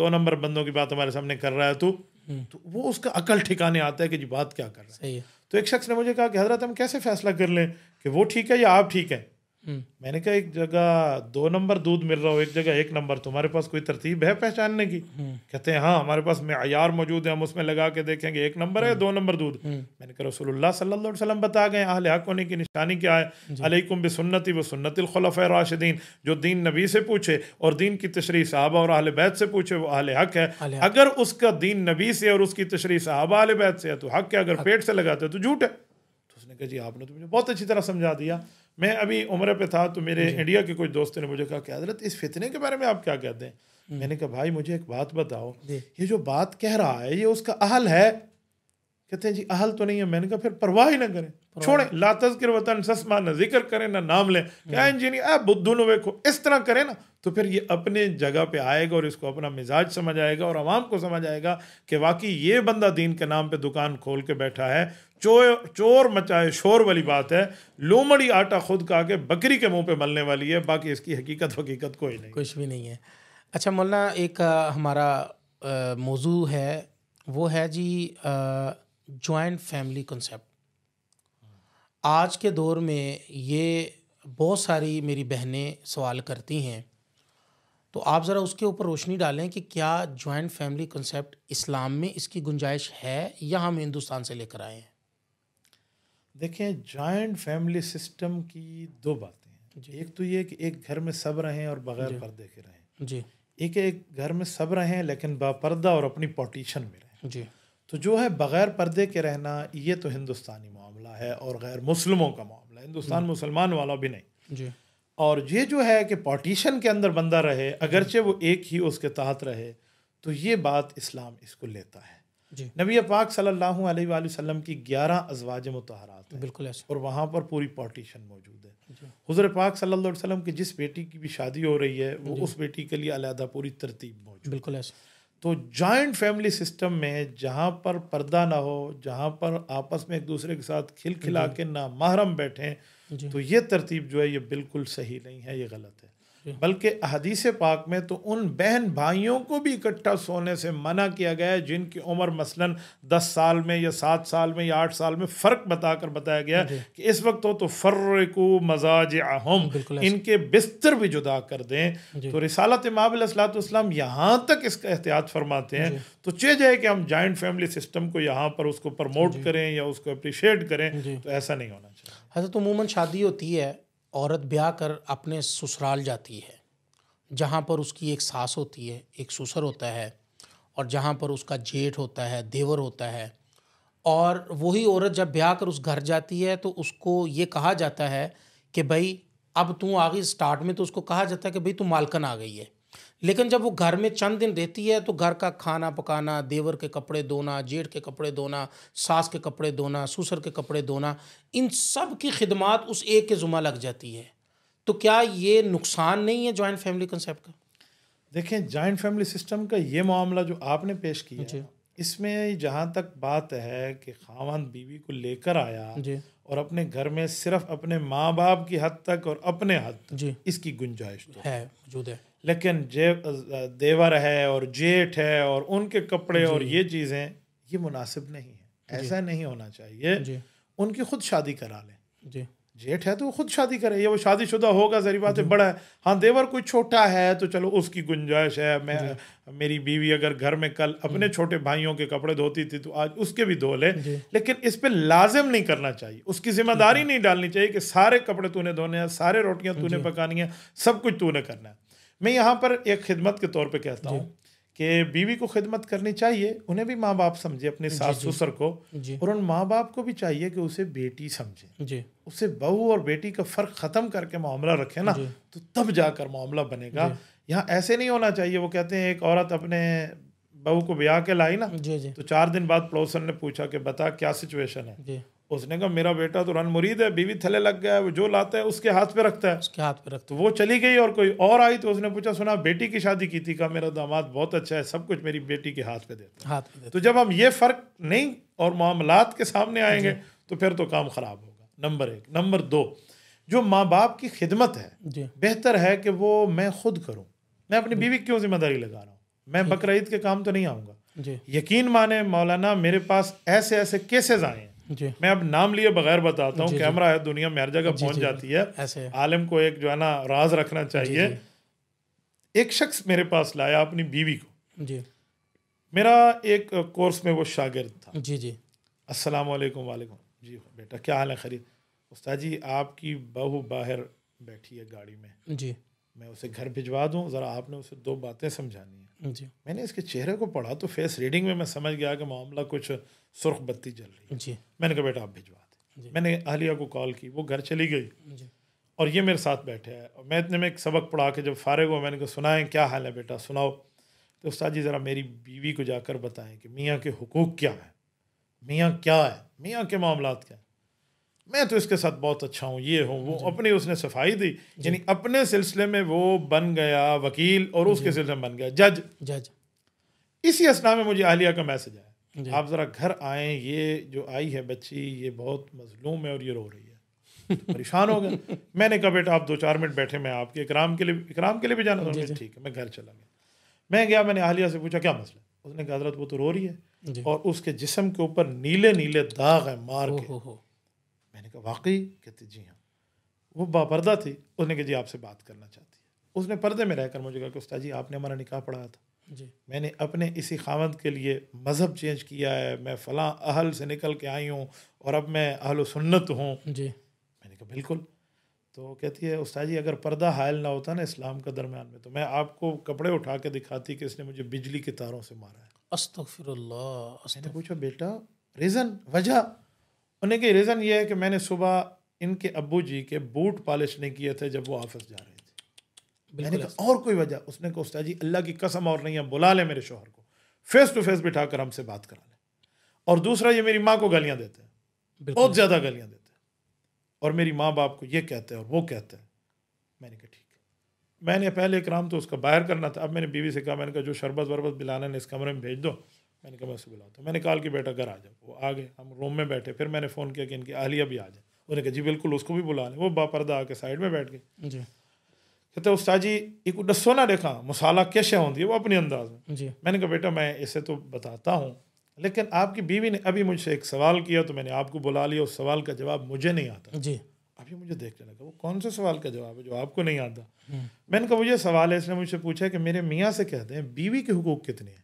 दो नंबर बंदों की बात हमारे सामने कर रहा है तू हम्म। तो वो उसका अकल ठिकाने आता है कि जी बात क्या कर रहा है। तो एक शख्स ने मुझे कहा कि हजरत हम कैसे फैसला कर लें कि वो ठीक है या आप ठीक है हम्म। मैंने कहा एक जगह दो नंबर दूध मिल रहा हो एक जगह एक नंबर तुम्हारे पास कोई तरतीब है पहचानने की हम्म। कहते हैं हाँ हमारे पास मैार मौजूद है हम उसमें लगा के देखेंगे एक नंबर है हम्म। दो नंबर दूध मैंने कहा रसोल्ला सल्लाम बता गए अहल हक होने की निशानी क्या है अलैकुम बे सुन्नति व खलफ राशिदीन जो दीन नबी से पूछे और दीन की तशरी साहबा और अहल बैत से पूछे वो अहल हक है अगर उसका दीन नबी से और उसकी तशरी साहबा अल बैत से है तो हक है अगर पेट से लगाते हो तो झूठ है मैंने कहा जी आपने तो मुझे बहुत अच्छी तरह समझा दिया मैं अभी उम्र पे था तो मेरे इंडिया के कुछ दोस्तों ने मुझे कहा क्या हजरत इस फितने के बारे में आप क्या कहते हैं हम्म। मैंने कहा भाई मुझे एक बात बताओ ये जो बात कह रहा है ये उसका अहल है कहते हैं जी अहल तो नहीं है मैंने कहा फिर परवाह ही ना करें छोड़े लातज तस्कर वतन ससमा ना जिक्र करें ना नाम लें हम्म। क्या इंजीनियर आप बुद्धू वेखो इस तरह करें ना तो फिर ये अपने जगह पे आएगा और इसको अपना मिजाज समझ आएगा और आवाम को समझ आएगा कि वाकई ये बंदा दीन के नाम पे दुकान खोल के बैठा है चोर चोर मचाए शोर वाली बात है लोमड़ी आटा खुद का के बकरी के मुंह पे मलने वाली है बाकी इसकी हकीकत हकीकत कोई नहीं कुछ भी नहीं है अच्छा मौलाना एक हमारा मौजू है वो है जी जॉइंट फैमिली कंसेप्ट आज के दौर में ये बहुत सारी मेरी बहनें सवाल करती हैं तो आप ज़रा उसके ऊपर रोशनी डालें कि क्या जॉइंट फैमिली कंसेप्ट इस्लाम में इसकी गुंजाइश है या हम हिंदुस्तान से लेकर आए हैं देखें जॉइंट फैमिली सिस्टम की दो बातें हैं एक तो ये कि एक घर में सब रहें और बगैर पर्दे के रहें जी एक एक घर में सब रहें लेकिन बापर्दा और अपनी पोटिशन में रहें जी तो जो है बग़ैर पर्दे के रहना ये तो हिंदुस्तानी मामला है और गैर मुसलमों का मामला हिंदुस्तान मुसलमान वाला भी नहीं जी और ये जो है कि पोटिशन के अंदर बंदा रहे अगरचे वो एक ही उसके तहत रहे तो ये बात इस्लाम इसको लेता है नबी पाक सल्लल्लाहु अलैहि वसल्लम की ग्यारह अजवाज मतहरात बिल्कुल और वहाँ पर पूरी पार्टीशन मौजूद है हजर पाक सल्लल्लाहु अलैहि वसल्लम की जिस बेटी की भी शादी हो रही है वो उस बेटी के लिए अलहदा पूरी तरतीब मौजूद बिल्कुल तो जॉइंट फैमिली सिस्टम में जहाँ पर पर्दा ना हो जहाँ पर आपस में एक दूसरे के साथ खिल खिला के ना माहरम बैठें तो ये तरतीब जो है ये बिल्कुल सही नहीं है ये गलत है बल्कि अदीस पाक में तो उन बहन भाइयों को भी इकट्ठा सोने से मना किया गया है जिनकी उम्र मसलन दस साल में या सात साल में या आठ साल में फ़र्क बताकर बताया गया कि इस वक्त हो तो, तो फ़र्रकू मजाज अहम इनके बिस्तर भी जुदा कर दें तो रिसालत माबिलसलाम यहाँ तक इसका एहतियात फरमाते हैं तो चे जाए कि हम जॉइंट फैमिली सिस्टम को यहाँ पर उसको प्रमोट करें या उसको अप्रिशिएट करें तो ऐसा नहीं होना चाहिए हजरत अच्छा, तो मूमन शादी होती है औरत ब्याह कर अपने ससुराल जाती है जहाँ पर उसकी एक सास होती है एक ससुर होता है और जहाँ पर उसका जेठ होता है देवर होता है और वही औरत जब ब्याह कर उस घर जाती है तो उसको ये कहा जाता है कि भाई अब तू आ गई स्टार्ट में तो उसको कहा जाता है कि भाई तू मालकन आ गई है लेकिन जब वो घर में चंद दिन रहती है तो घर का खाना पकाना देवर के कपड़े धोना जेठ के कपड़े धोना सास के कपड़े धोना ससुर के कपड़े धोना इन सब की खिदमत उस एक के जुमा लग जाती है तो क्या ये नुकसान नहीं है जॉइंट फैमिली कंसेप्ट का देखें जॉइंट फैमिली सिस्टम का ये मामला जो आपने पेश किया इसमें जहाँ तक बात है कि खावन बीवी को लेकर आया और अपने घर में सिर्फ अपने माँ बाप की हद तक और अपने हद तक इसकी गुंजाइश तो है मौजूद है लेकिन जे देवर है और जेठ है और उनके कपड़े और ये चीज़ें ये मुनासिब नहीं है ऐसा नहीं होना चाहिए उनकी खुद शादी करा लें जी जेठ है तो वो खुद शादी करे ये वो शुदा होगा जरी बात है बड़ा है हाँ देवर कोई छोटा है तो चलो उसकी गुंजाइश है मैं मेरी बीवी अगर घर में कल अपने हम्म। छोटे भाइयों के कपड़े धोती थी तो आज उसके भी धो ले लेकिन इस पर लाजिम नहीं करना चाहिए उसकी जिम्मेदारी नहीं डालनी चाहिए कि सारे कपड़े तूने धोने हैं सारे रोटियां तूने पकानी है सब कुछ तूने करना है मैं यहाँ पर एक खिदमत के तौर पे कहता हूँ कि बीवी को खिदमत करनी चाहिए उन्हें भी माँ बाप समझे अपने सास ससुर को और उन माँ बाप को भी चाहिए कि उसे बेटी समझे जी उसे बहू और बेटी का फ़र्क ख़त्म करके मामला रखे ना तो तब जाकर मामला बनेगा यहाँ ऐसे नहीं होना चाहिए वो कहते हैं एक औरत अपने बहू को ब्याह के लाई ना जी जी तो चार दिन बाद पड़ोसन ने पूछा कि बता क्या सिचुएशन है उसने कहा मेरा बेटा तो रन मुरीद है बीवी थले लग गया है वो जो लाता है उसके हाथ पे रखता है उसके हाथ पे रखता है तो वो चली गई और कोई और आई तो उसने पूछा सुना बेटी की शादी की थी कहा मेरा तो दामाद बहुत अच्छा है सब कुछ मेरी बेटी के हाथ पे देता है हाथ पे देता तो जब हम ये फ़र्क नहीं और मामलात के सामने आएंगे तो फिर तो काम ख़राब होगा नंबर एक नंबर दो जो माँ बाप की खिदमत है बेहतर है कि वो मैं खुद करूँ मैं अपनी बीवी क्यों जिम्मेदारी लगा रहा हूँ मैं बकर के काम तो नहीं आऊँगा यकीन माने मौलाना मेरे पास ऐसे ऐसे केसेज आए हैं मैं अब नाम लिए बगैर बताता हूँ कैमरा है दुनिया में हर जगह पहुंच जाती है ऐसे आलम को एक जो है ना राज रखना चाहिए एक शख्स मेरे पास लाया अपनी बीवी को जी मेरा एक कोर्स में वो शागिर्द था जी जी अस्सलाम वालेकुम वालेकुम जी बेटा क्या हाल है खरीद उस्ताद जी आपकी बहू बाहर बैठी है गाड़ी में जी मैं उसे घर भिजवा दूँ ज़रा आपने उसे दो बातें समझानी है जी मैंने इसके चेहरे को पढ़ा तो फेस रीडिंग में मैं समझ गया कि मामला कुछ सुर्ख बत्ती जल रही है जी मैंने कहा बेटा आप भिजवा दें मैंने अहलिया को कॉल की वो घर चली गई जी और ये मेरे साथ बैठे है और मैं इतने में एक सबक पढ़ा के जब फारग हुआ मैंने कहा सुनाएं क्या हाल है बेटा सुनाओ तो उस्ताद जी ज़रा मेरी बीवी को जाकर बताएं कि मियाँ के हकूक़ क्या हैं मियाँ क्या है मियाँ के मामला क्या हैं मैं तो इसके साथ बहुत अच्छा हूँ ये हूँ वो अपनी उसने सफाई दी यानी अपने सिलसिले में वो बन गया वकील और उसके सिलसिले में बन गया जज जज इसी असना में मुझे आलिया का मैसेज आया आप ज़रा घर आए ये जो आई है बच्ची ये बहुत मजलूम है और ये रो रही है *laughs* परेशान हो गया मैंने कहा बेटा आप दो चार मिनट बैठे मैं आपके इकराम के लिए इकराम के लिए भी जाना था ठीक है मैं घर चला गया मैं गया मैंने आलिया से पूछा क्या मसला उसने कहा हजरत वो तो रो रही है और उसके जिसम के ऊपर नीले नीले दाग है मार के मैंने कहा वाकई कहते जी हाँ वो बापर्दा थी उसने कहा जी आपसे बात करना चाहती है उसने पर्दे में रहकर मुझे कहा कि उस्ताद जी आपने हमारा निकाह पढ़ाया था जी मैंने अपने इसी खामद के लिए मज़हब चेंज किया है मैं फ़लाँ अहल से निकल के आई हूँ और अब मैं अहल सुन्नत हूँ जी मैंने कहा बिल्कुल तो कहती है उस्ताद जी अगर पर्दा हायल ना होता ना इस्लाम का दरमियान में तो मैं आपको कपड़े उठा के दिखाती कि इसने मुझे बिजली के तारों से मारा है अस्तफ़िर मैंने पूछा बेटा रीज़न वजह उन्हें की रीज़न ये है कि मैंने सुबह इनके अबू जी के बूट पॉलिश नहीं किए थे जब वो ऑफिस जा रहे थे मैंने कहा और कोई वजह उसने कहा उस्ताद जी अल्लाह की कसम और नहीं है बुला लें मेरे शोहर को फेस टू फेस बिठा कर हमसे बात करा लें और दूसरा ये मेरी माँ को गालियाँ देते हैं बहुत ज़्यादा गालियाँ देते हैं और मेरी माँ बाप को ये कहते हैं और वो कहते हैं मैंने कहा ठीक है मैंने पहले एक राम तो उसका बाहर करना था अब मैंने बीवी से कहा मैंने कहा जो शरबत वरबत बिलाना ने इस कमरे में भेज दो मैंने कहा मैं उसे बुलाता हूँ मैंने कहा कि बेटा घर आ जाओ वो आ गए हम रूम में बैठे फिर मैंने फ़ोन किया कि इनकी अहलिया भी आ जाए उन्होंने कहा जी बिल्कुल उसको भी बुला लें वो बापर्दा आके साइड में बैठ गए जी कहते उस्ताद जी एक दसो ना देखा मसाला कैसे होती है वो अपने अंदाज में जी मैंने कहा बेटा मैं इसे तो बताता हूँ लेकिन आपकी बीवी ने अभी मुझसे एक सवाल किया तो मैंने आपको बुला लिया उस सवाल का जवाब मुझे नहीं आता जी अभी मुझे देखने लगा वो कौन सा सवाल का जवाब है जो आपको नहीं आता हम्म। मैंने कहा मुझे सवाल है इसने मुझसे पूछा कि मेरे मियाँ से कहते हैं बीवी के हुकूक कितने हैं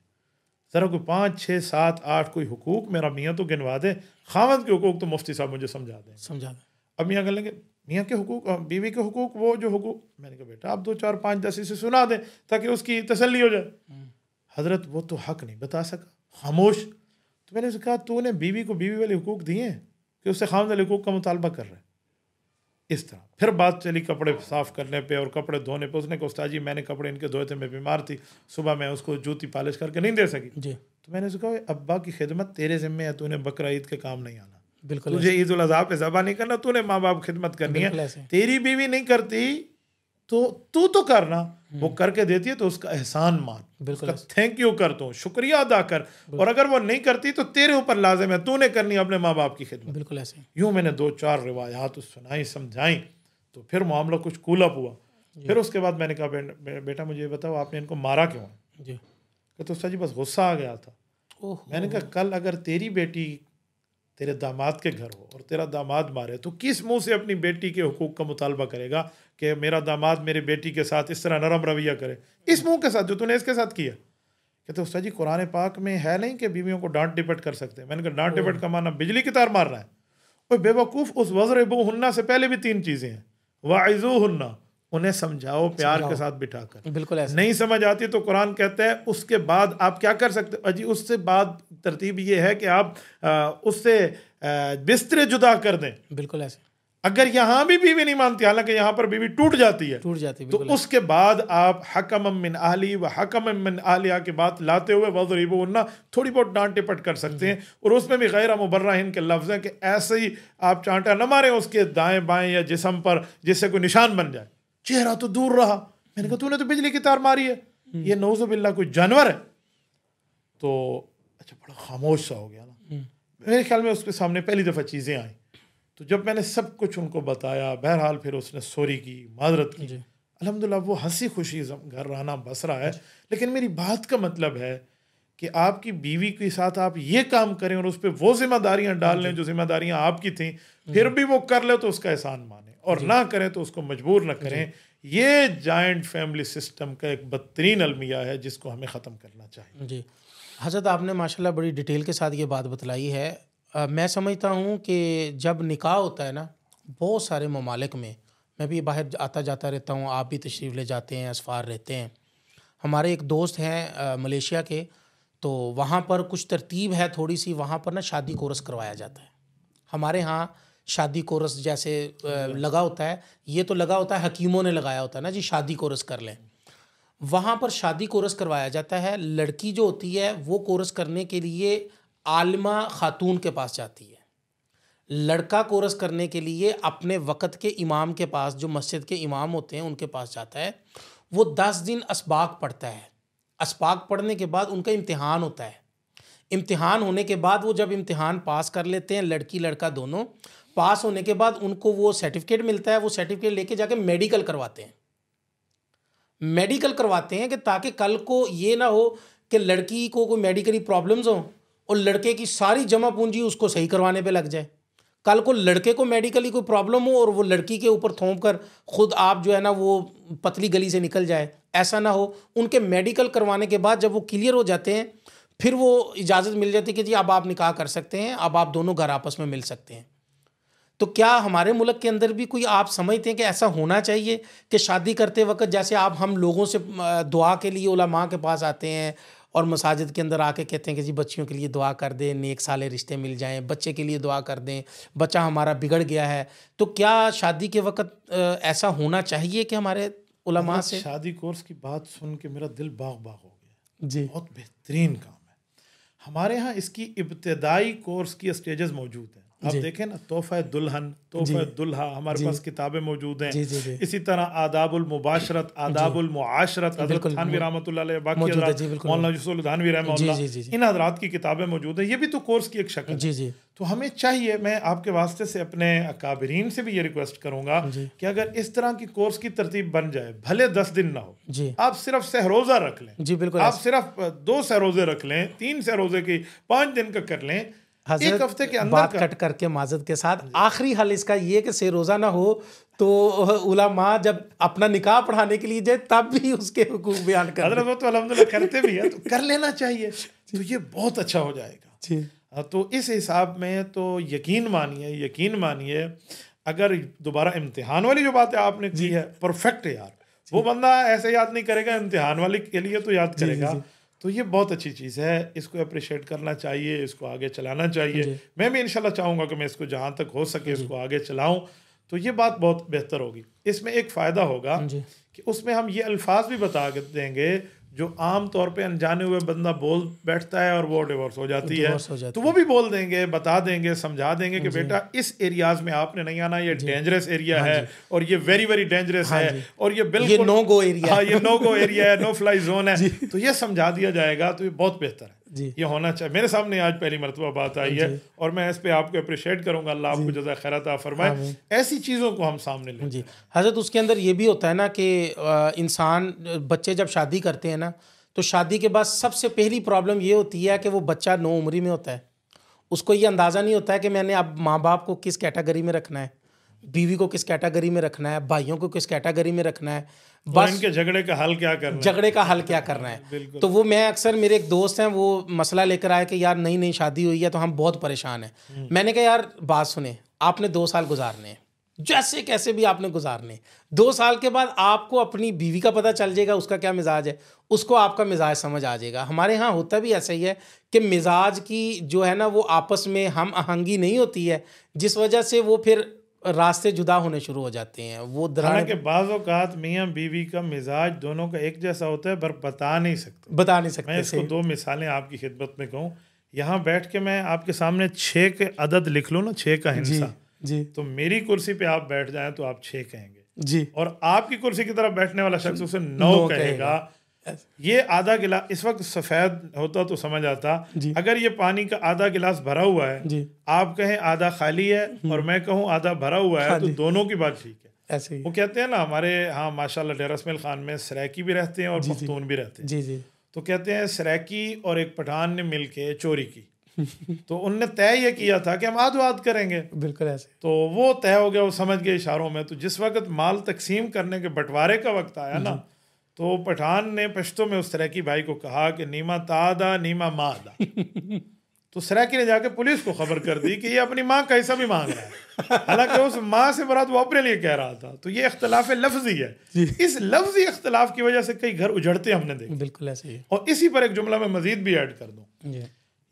ज़रा कोई पाँच छः सात आठ कोई हकूक मेरा मियाँ तो गिनवा दें खामद के हकूक तो मुफ्ती साहब मुझे समझा दें समझा दें अब मियाँ कह लेंगे मियाँ के हकूक बीवी के हकूक वो जो हकूक मैंने कहा बेटा आप दो चार पाँच दस इसे सुना दें ताकि उसकी तसली हो जाए हम्म। हजरत वो तो हक नहीं बता सका खामोश तो मैंने उसे कहा तूने बीवी को बीवी वाले हकूक दिए कि उससे खामद वाले हकूक का मुतालबा कर रहा है इस तरह फिर बात चली कपड़े साफ़ करने पे और कपड़े धोने पे उसने कहा उस्ताद जी मैंने कपड़े इनके धोए थे मैं बीमार थी सुबह मैं उसको जूती पालिश करके नहीं दे सकी जी तो मैंने उसको कहा अब्बा की खिदमत तेरे जिम्मे है तूने बकरा ईद के काम नहीं आना बिल्कुल तुझे ईद उल अजहा पे जबा नहीं करना तूने माँ बाप खिदमत करनी है तेरी बीवी नहीं करती तो तू तो करना हम्म। वो करके देती है तो उसका एहसान मान बिल्कुल थैंक यू कर तो शुक्रिया अदा कर और अगर वो नहीं करती तो तेरे ऊपर लाजिम है तूने करनी अपने माँ बाप की खिदमत बिल्कुल ऐसे यूं मैंने दो चार रिवायात सुनाई समझाई तो फिर मामला कुछ कूलअप हुआ फिर उसके बाद मैंने कहा बेटा मुझे बताओ आपने इनको मारा क्यों जी कहते उसका जी तो बस गुस्सा आ गया था मैंने कहा कल अगर तेरी बेटी तेरे दामाद के घर हो और तेरा दामाद मारे तो किस मुंह से अपनी बेटी के हकूक़ का मुतालबा करेगा कि मेरा दामाद मेरी बेटी के साथ इस तरह नरम रवैया करे इस मुंह के साथ जो तूने इसके साथ किया कहते तो उस्ताद जी कुरान पाक में है नहीं कि बीवियों को डांट डिपट कर सकते मैंने कहा डांट डिपट का माना बिजली की तार मारना है और बेवकूफ़ उस वज्र बो हन्ना से पहले भी तीन चीज़ें हैं वाइजो हन्ना उन्हें समझाओ प्यार के साथ बिठा कर बिल्कुल ऐसा नहीं समझ आती तो कुरान कहता है उसके बाद आप क्या कर सकते हो उससे बाद तरतीब ये है कि आप आ, उससे बिस्तरे जुदा कर दें बिल्कुल ऐसे अगर यहां भी बीवी नहीं मानती हालांकि यहां पर बीवी टूट जाती है टूट जाती है तो उसके बाद आप हकम मिन आली व हकम मिन आलिया की बात लाते हुए वजरीब उन्ना थोड़ी बहुत डांट टिपट कर सकते हैं हम्म। और उसमें भी गैर मुबर्राहन के लफ्ज़ हैं कि ऐसे ही आप चांटा न मारें उसके दाएं बाएं या जिसम पर जिससे कोई निशान बन जाए चेहरा तो दूर रहा मैंने कहा तूने तो बिजली की तार मारी है हम्म। ये नौजबिल्ला कोई जानवर है तो अच्छा बड़ा खामोश सा हो गया ना हम्म। मेरे ख्याल में उसके सामने पहली दफ़ा चीज़ें आई तो जब मैंने सब कुछ उनको बताया बहरहाल फिर उसने सोरी की माजरत की अलहमदिल्ला वो हंसी खुशी घर रहना बस रहा है लेकिन मेरी बात का मतलब है कि आपकी बीवी के साथ आप ये काम करें और उस पर वो जिम्मेदारियाँ डाल लें जो जिम्मेदारियाँ आपकी थी फिर भी वो कर ले तो उसका एहसान माने और ना करें तो उसको मजबूर ना करें ये जॉइंट फैमिली सिस्टम का एक बदतरीन अलमिया है जिसको हमें ख़त्म करना चाहिए जी हजरत आपने माशाल्लाह बड़ी डिटेल के साथ ये बात बतलाई है आ, मैं समझता हूँ कि जब निकाह होता है ना बहुत सारे ममालिक में मैं भी बाहर आता जाता रहता हूँ आप भी तशरीफ़ ले जाते हैं असफ़ार रहते हैं हमारे एक दोस्त हैं मलेशिया के तो वहाँ पर कुछ तरतीब है थोड़ी सी वहाँ पर ना शादी कोरस करवाया जाता है हमारे यहाँ शादी कोरस जैसे लगा होता है ये तो लगा होता है हकीमों ने लगाया होता है ना जी शादी कोरस कर लें वहाँ पर शादी कोरस करवाया जाता है लड़की जो होती है वो कोरस करने के लिए आलमा खातून के पास जाती है लड़का कोरस करने के लिए अपने वक़्त के इमाम के पास जो मस्जिद के इमाम होते हैं उनके पास जाता है वो दस दिन इसबाक पढ़ता है इसबाक पढ़ने के बाद उनका इम्तहान होता है इम्तहान होने के बाद वो जब इम्तहान पास कर लेते हैं लड़की लड़का दोनों पास होने के बाद उनको वो सर्टिफिकेट मिलता है वो सर्टिफिकेट लेके जाके मेडिकल करवाते हैं मेडिकल करवाते हैं कि ताकि कल को ये ना हो कि लड़की को कोई मेडिकली प्रॉब्लम्स हों और लड़के की सारी जमा पूंजी उसको सही करवाने पे लग जाए कल को लड़के को मेडिकली कोई प्रॉब्लम हो और वो लड़की के ऊपर थोप कर खुद आप जो है ना वो पतली गली से निकल जाए ऐसा ना हो उनके मेडिकल करवाने के बाद जब वो क्लियर हो जाते हैं फिर वो इजाज़त मिल जाती है कि जी अब आप निकाह कर सकते हैं अब आप दोनों घर आपस में मिल सकते हैं तो क्या हमारे मुल्क के अंदर भी कोई आप समझते हैं कि ऐसा होना चाहिए कि शादी करते वक्त जैसे आप हम लोगों से दुआ के लिए उलमा के पास आते हैं और मसाजिद के अंदर आके कहते हैं कि जी बच्चियों के लिए दुआ कर दें नेक साले रिश्ते मिल जाएं बच्चे के लिए दुआ कर दें बच्चा हमारा बिगड़ गया है तो क्या शादी के वक्त ऐसा होना चाहिए कि हमारे उलमा से शादी कोर्स की बात सुन के मेरा दिल बाग बाग हो गया जी बहुत बेहतरीन काम है हमारे यहाँ इसकी इब्तदाई कोर्स की स्टेजेस मौजूद हैं आप देखें ना तोहफा दुल्हन तोहफा दुल्हा हमारे पास किताबें मौजूद हैं इसी तरह आदाबुल मुबाशरत आदाबुल मुआशरत थानवी बाकी इन हजरात की किताबें मौजूद हैं ये भी तो कोर्स की एक शक्ल जी जी तो हमें चाहिए मैं आपके वास्ते से अपने अकाबरीन से भी ये रिक्वेस्ट करूंगा कि अगर इस तरह की कोर्स की तरतीब बन जाए भले दस दिन ना हो जी आप सिर्फ सहरोजा रख लें जी बिल्कुल आप सिर्फ दो सहरोजे रख लें तीन सहरोजे की पांच दिन का कर लें एक हफ्ते के अंदर बात कट करके माजद के साथ आखिरी हल इसका ये कि से रोज़ा ना हो तो उलामा जब अपना निकाह पढ़ाने के लिए जाए तब भी उसके हुकूक बयान कर हजरत तो अलहमदिल्ला करते भी है तो कर लेना चाहिए तो ये बहुत अच्छा हो जाएगा जी तो इस हिसाब में तो यकीन मानिए यकीन मानिए अगर दोबारा इम्तिहान वाली जो बात है आपने की है परफेक्ट है यार वो बंदा ऐसे याद नहीं करेगा इम्तिहान वाली के लिए तो याद करेगा तो ये बहुत अच्छी चीज़ है इसको अप्रिशिएट करना चाहिए इसको आगे चलाना चाहिए मैं भी इनशाला चाहूँगा कि मैं इसको जहाँ तक हो सके हम्म। इसको आगे चलाऊँ तो ये बात बहुत बेहतर होगी इसमें एक फ़ायदा होगा कि उसमें हम ये अल्फाज भी बता देंगे जो आम तौर पे अनजाने हुए बंदा बोल बैठता है और वो डिवोर्स हो जाती है हो तो वो भी बोल देंगे बता देंगे समझा देंगे कि बेटा इस एरियाज में आपने नहीं आना ये डेंजरस एरिया हाँ है और ये वेरी वेरी डेंजरस है और ये बिल्कुल नो गो एरिया हाँ ये नो गो एरिया है नो फ्लाई जोन है *laughs* तो ये समझा दिया जाएगा तो ये बहुत बेहतर है ये होना चाहिए मेरे सामने आज पहली मरतबा बात आई है और मैं इस पर आपको अप्रिशिएट करूँगा अल्लाह आपको जजा खैरत फरमाए ऐसी चीज़ों को हम सामने लें जी हजरत उसके अंदर ये भी होता है ना कि इंसान बच्चे जब शादी करते हैं ना तो शादी के बाद सबसे पहली प्रॉब्लम ये होती है कि वो बच्चा नौ उम्री में होता है उसको ये अंदाज़ा नहीं होता है कि मैंने अब माँ बाप को किस कैटेगरी में रखना है बीवी को किस कैटेगरी में रखना है भाइयों को किस कैटेगरी में रखना है तो बस इनके झगड़े का हल क्या करना झगड़े का हल क्या करना है तो वो मैं अक्सर मेरे एक दोस्त हैं वो मसला लेकर आए कि यार नई नई शादी हुई है तो हम बहुत परेशान हैं हम्म। मैंने कहा यार बात सुने आपने दो साल गुजारने हैं जैसे कैसे भी आपने गुजारने दो साल के बाद आपको अपनी बीवी का पता चल जाएगा उसका क्या मिजाज है उसको आपका मिजाज समझ आ जाएगा हमारे यहाँ होता भी ऐसा ही है कि मिजाज की जो है ना वो आपस में हम आहंगी नहीं होती है जिस वजह से वो फिर रास्ते जुदा होने शुरू हो जाते हैं वो हालांकि बाज़ अवत मियाँ बीवी का मिजाज दोनों का एक जैसा होता है पर बता नहीं सकते बता नहीं सकते मैं इसको दो मिसालें आपकी खिदमत में कहूँ यहाँ बैठ के मैं आपके सामने छः के अदद लिख लूँ ना छः का हिंसा जी, जी तो मेरी कुर्सी पे आप बैठ जाए तो आप छः कहेंगे जी और आपकी कुर्सी की तरफ बैठने वाला शख्स उसे नौ, नौ कहेगा, कहेगा। ये आधा गिलास इस वक्त सफेद होता तो समझ आता अगर ये पानी का आधा गिलास भरा हुआ है आप कहें आधा खाली है हम्म। और मैं कहूँ आधा भरा हुआ है तो दोनों की बात ठीक है ऐसे ही वो कहते हैं ना हमारे हाँ माशाल्लाह डेरा खान में सरैकी भी रहते हैं और पख्तून भी रहते हैं जी जी तो कहते हैं सराकी और एक पठान ने मिल के चोरी की *laughs* तो उनने तय ये किया था कि हम आध वाद करेंगे बिल्कुल ऐसे तो वो तय हो गया वो समझ गए इशारों में तो जिस वक्त माल तकसीम करने के बंटवारे का वक्त आया ना तो पठान ने पश्तो में उस सरैकी भाई को कहा कि नीमा तादा नीमा मादा *laughs* तो सरैकी ने जाके पुलिस को खबर कर दी कि ये अपनी माँ का भी मांग रहा है हालांकि उस माँ से बरात वो अपने लिए कह रहा था तो ये अख्तलाफ लफ्जी है इस लफ्जी अख्तलाफ की वजह से कई घर उजड़ते हमने देखे बिल्कुल ऐसे ही और इसी पर एक जुमला में मजीद भी ऐड कर दूँ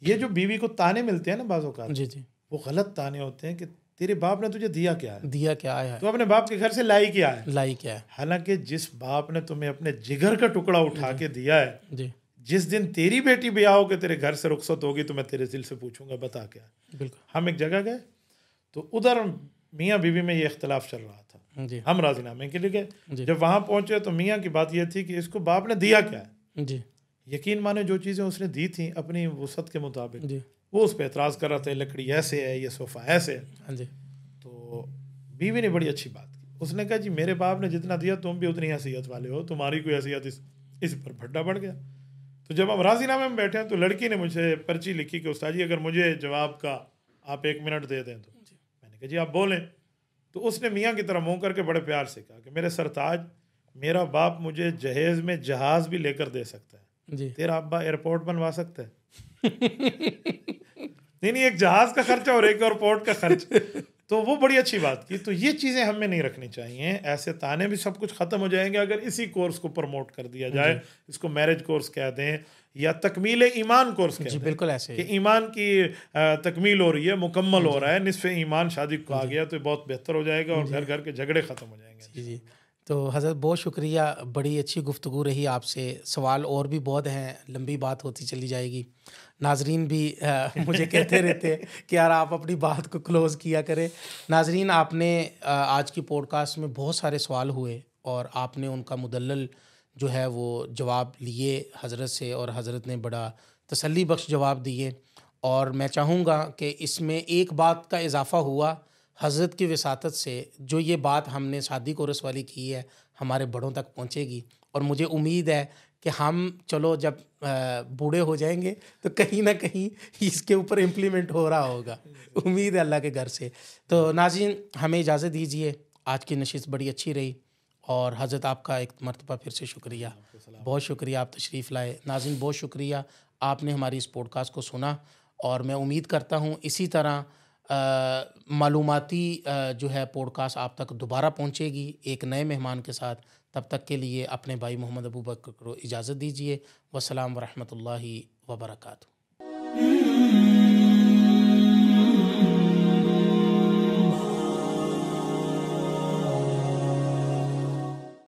ये जो बीवी को ताने मिलते हैं ना बाजों का जी जी वो गलत ताने होते हैं कि तेरे बाप ने तुझे दिया क्या है दिया क्या है तो अपने बाप के घर से लाई क्या है लाई क्या है हालांकि जिस बाप ने तुम्हें अपने जिगर का टुकड़ा उठा के दिया है जी जिस दिन तेरी बेटी ब्याह होकर तेरे घर से रुखसत होगी तो मैं तेरे दिल से पूछूंगा बता क्या बिल्कुल हम एक जगह गए तो उधर मियाँ बीवी में ये इख्तलाफ चल रहा था जी हम राजीनामे के लिए गए जब वहां पहुंचे तो मियाँ की बात यह थी कि इसको बाप ने दिया क्या है जी यकीन माने जो चीज़ें उसने दी थी अपनी वसत के मुताबिक वो उस पर एतराज़ कर रहे थे लकड़ी ऐसे है ये सोफ़ा ऐसे है हाँ जी तो बीवी ने बड़ी अच्छी बात की उसने कहा जी मेरे बाप ने जितना दिया तुम भी उतनी हैसियत वाले हो तुम्हारी कोई हैसियत इस इस पर भड्डा बढ़ गया तो जब हम राजीनामे में बैठे हैं तो लड़की ने मुझे पर्ची लिखी कि उस्ताद जी अगर मुझे जवाब का आप एक मिनट दे दें तो मैंने कहा जी आप बोलें तो उसने मियाँ की तरह मुँह करके बड़े प्यार से कहा कि मेरे सरताज मेरा बाप मुझे जहेज में जहाज़ भी लेकर दे सकता है तेरा अब्बा एयरपोर्ट बनवा सकता है नहीं नहीं एक जहाज का खर्चा और एक और पोर्ट का खर्च तो वो बड़ी अच्छी बात की तो ये चीज़ें हमें नहीं रखनी चाहिए ऐसे ताने भी सब कुछ ख़त्म हो जाएंगे अगर इसी कोर्स को प्रमोट कर दिया जाए इसको मैरिज कोर्स कह दें या तकमील ईमान कोर्स दें बिल्कुल ऐसे कि ईमान की तकमील हो रही है मुकम्मल हो रहा है निसफ ईमान शादी को आ गया तो बहुत बेहतर हो जाएगा और घर घर के झगड़े ख़त्म हो जाएंगे जी जी तो हज़रत बहुत शुक्रिया बड़ी अच्छी गुफ्तु रही आपसे सवाल और भी बहुत हैं लंबी बात होती चली जाएगी नाजरीन भी आ, मुझे कहते रहते हैं कि यार आप अपनी बात को क्लोज़ किया करें नाजरीन आपने आ, आज की पॉडकास्ट में बहुत सारे सवाल हुए और आपने उनका मुदल जो है वो जवाब लिए हज़रत से और हज़रत ने बड़ा तसली बख्श जवाब दिए और मैं चाहूँगा कि इसमें एक बात का इजाफ़ा हुआ हज़रत की वसात से जो ये बात हमने शादी को वाली की है हमारे बड़ों तक पहुँचेगी और मुझे उम्मीद है कि हम चलो जब बूढ़े हो जाएंगे तो कहीं ना कहीं इसके ऊपर इम्प्लीमेंट हो रहा होगा उम्मीद है अल्लाह के घर से तो नाजिन हमें इजाज़त दीजिए आज की नशिश बड़ी अच्छी रही और हज़रत आपका एक मरतबा फिर से शुक्रिया बहुत शुक्रिया आप तशरीफ़ लाए नाजिन बहुत शुक्रिया आपने हमारी इस पॉडकास्ट को सुना और मैं उम्मीद करता हूँ इसी तरह मालूमती जो है पॉडकास्ट आप तक दोबारा पहुँचेगी एक नए मेहमान के साथ तब तक के लिए अपने भाई मोहम्मद अबू बकर को इजाज़त दीजिए वसलाम वरहमल वबरकू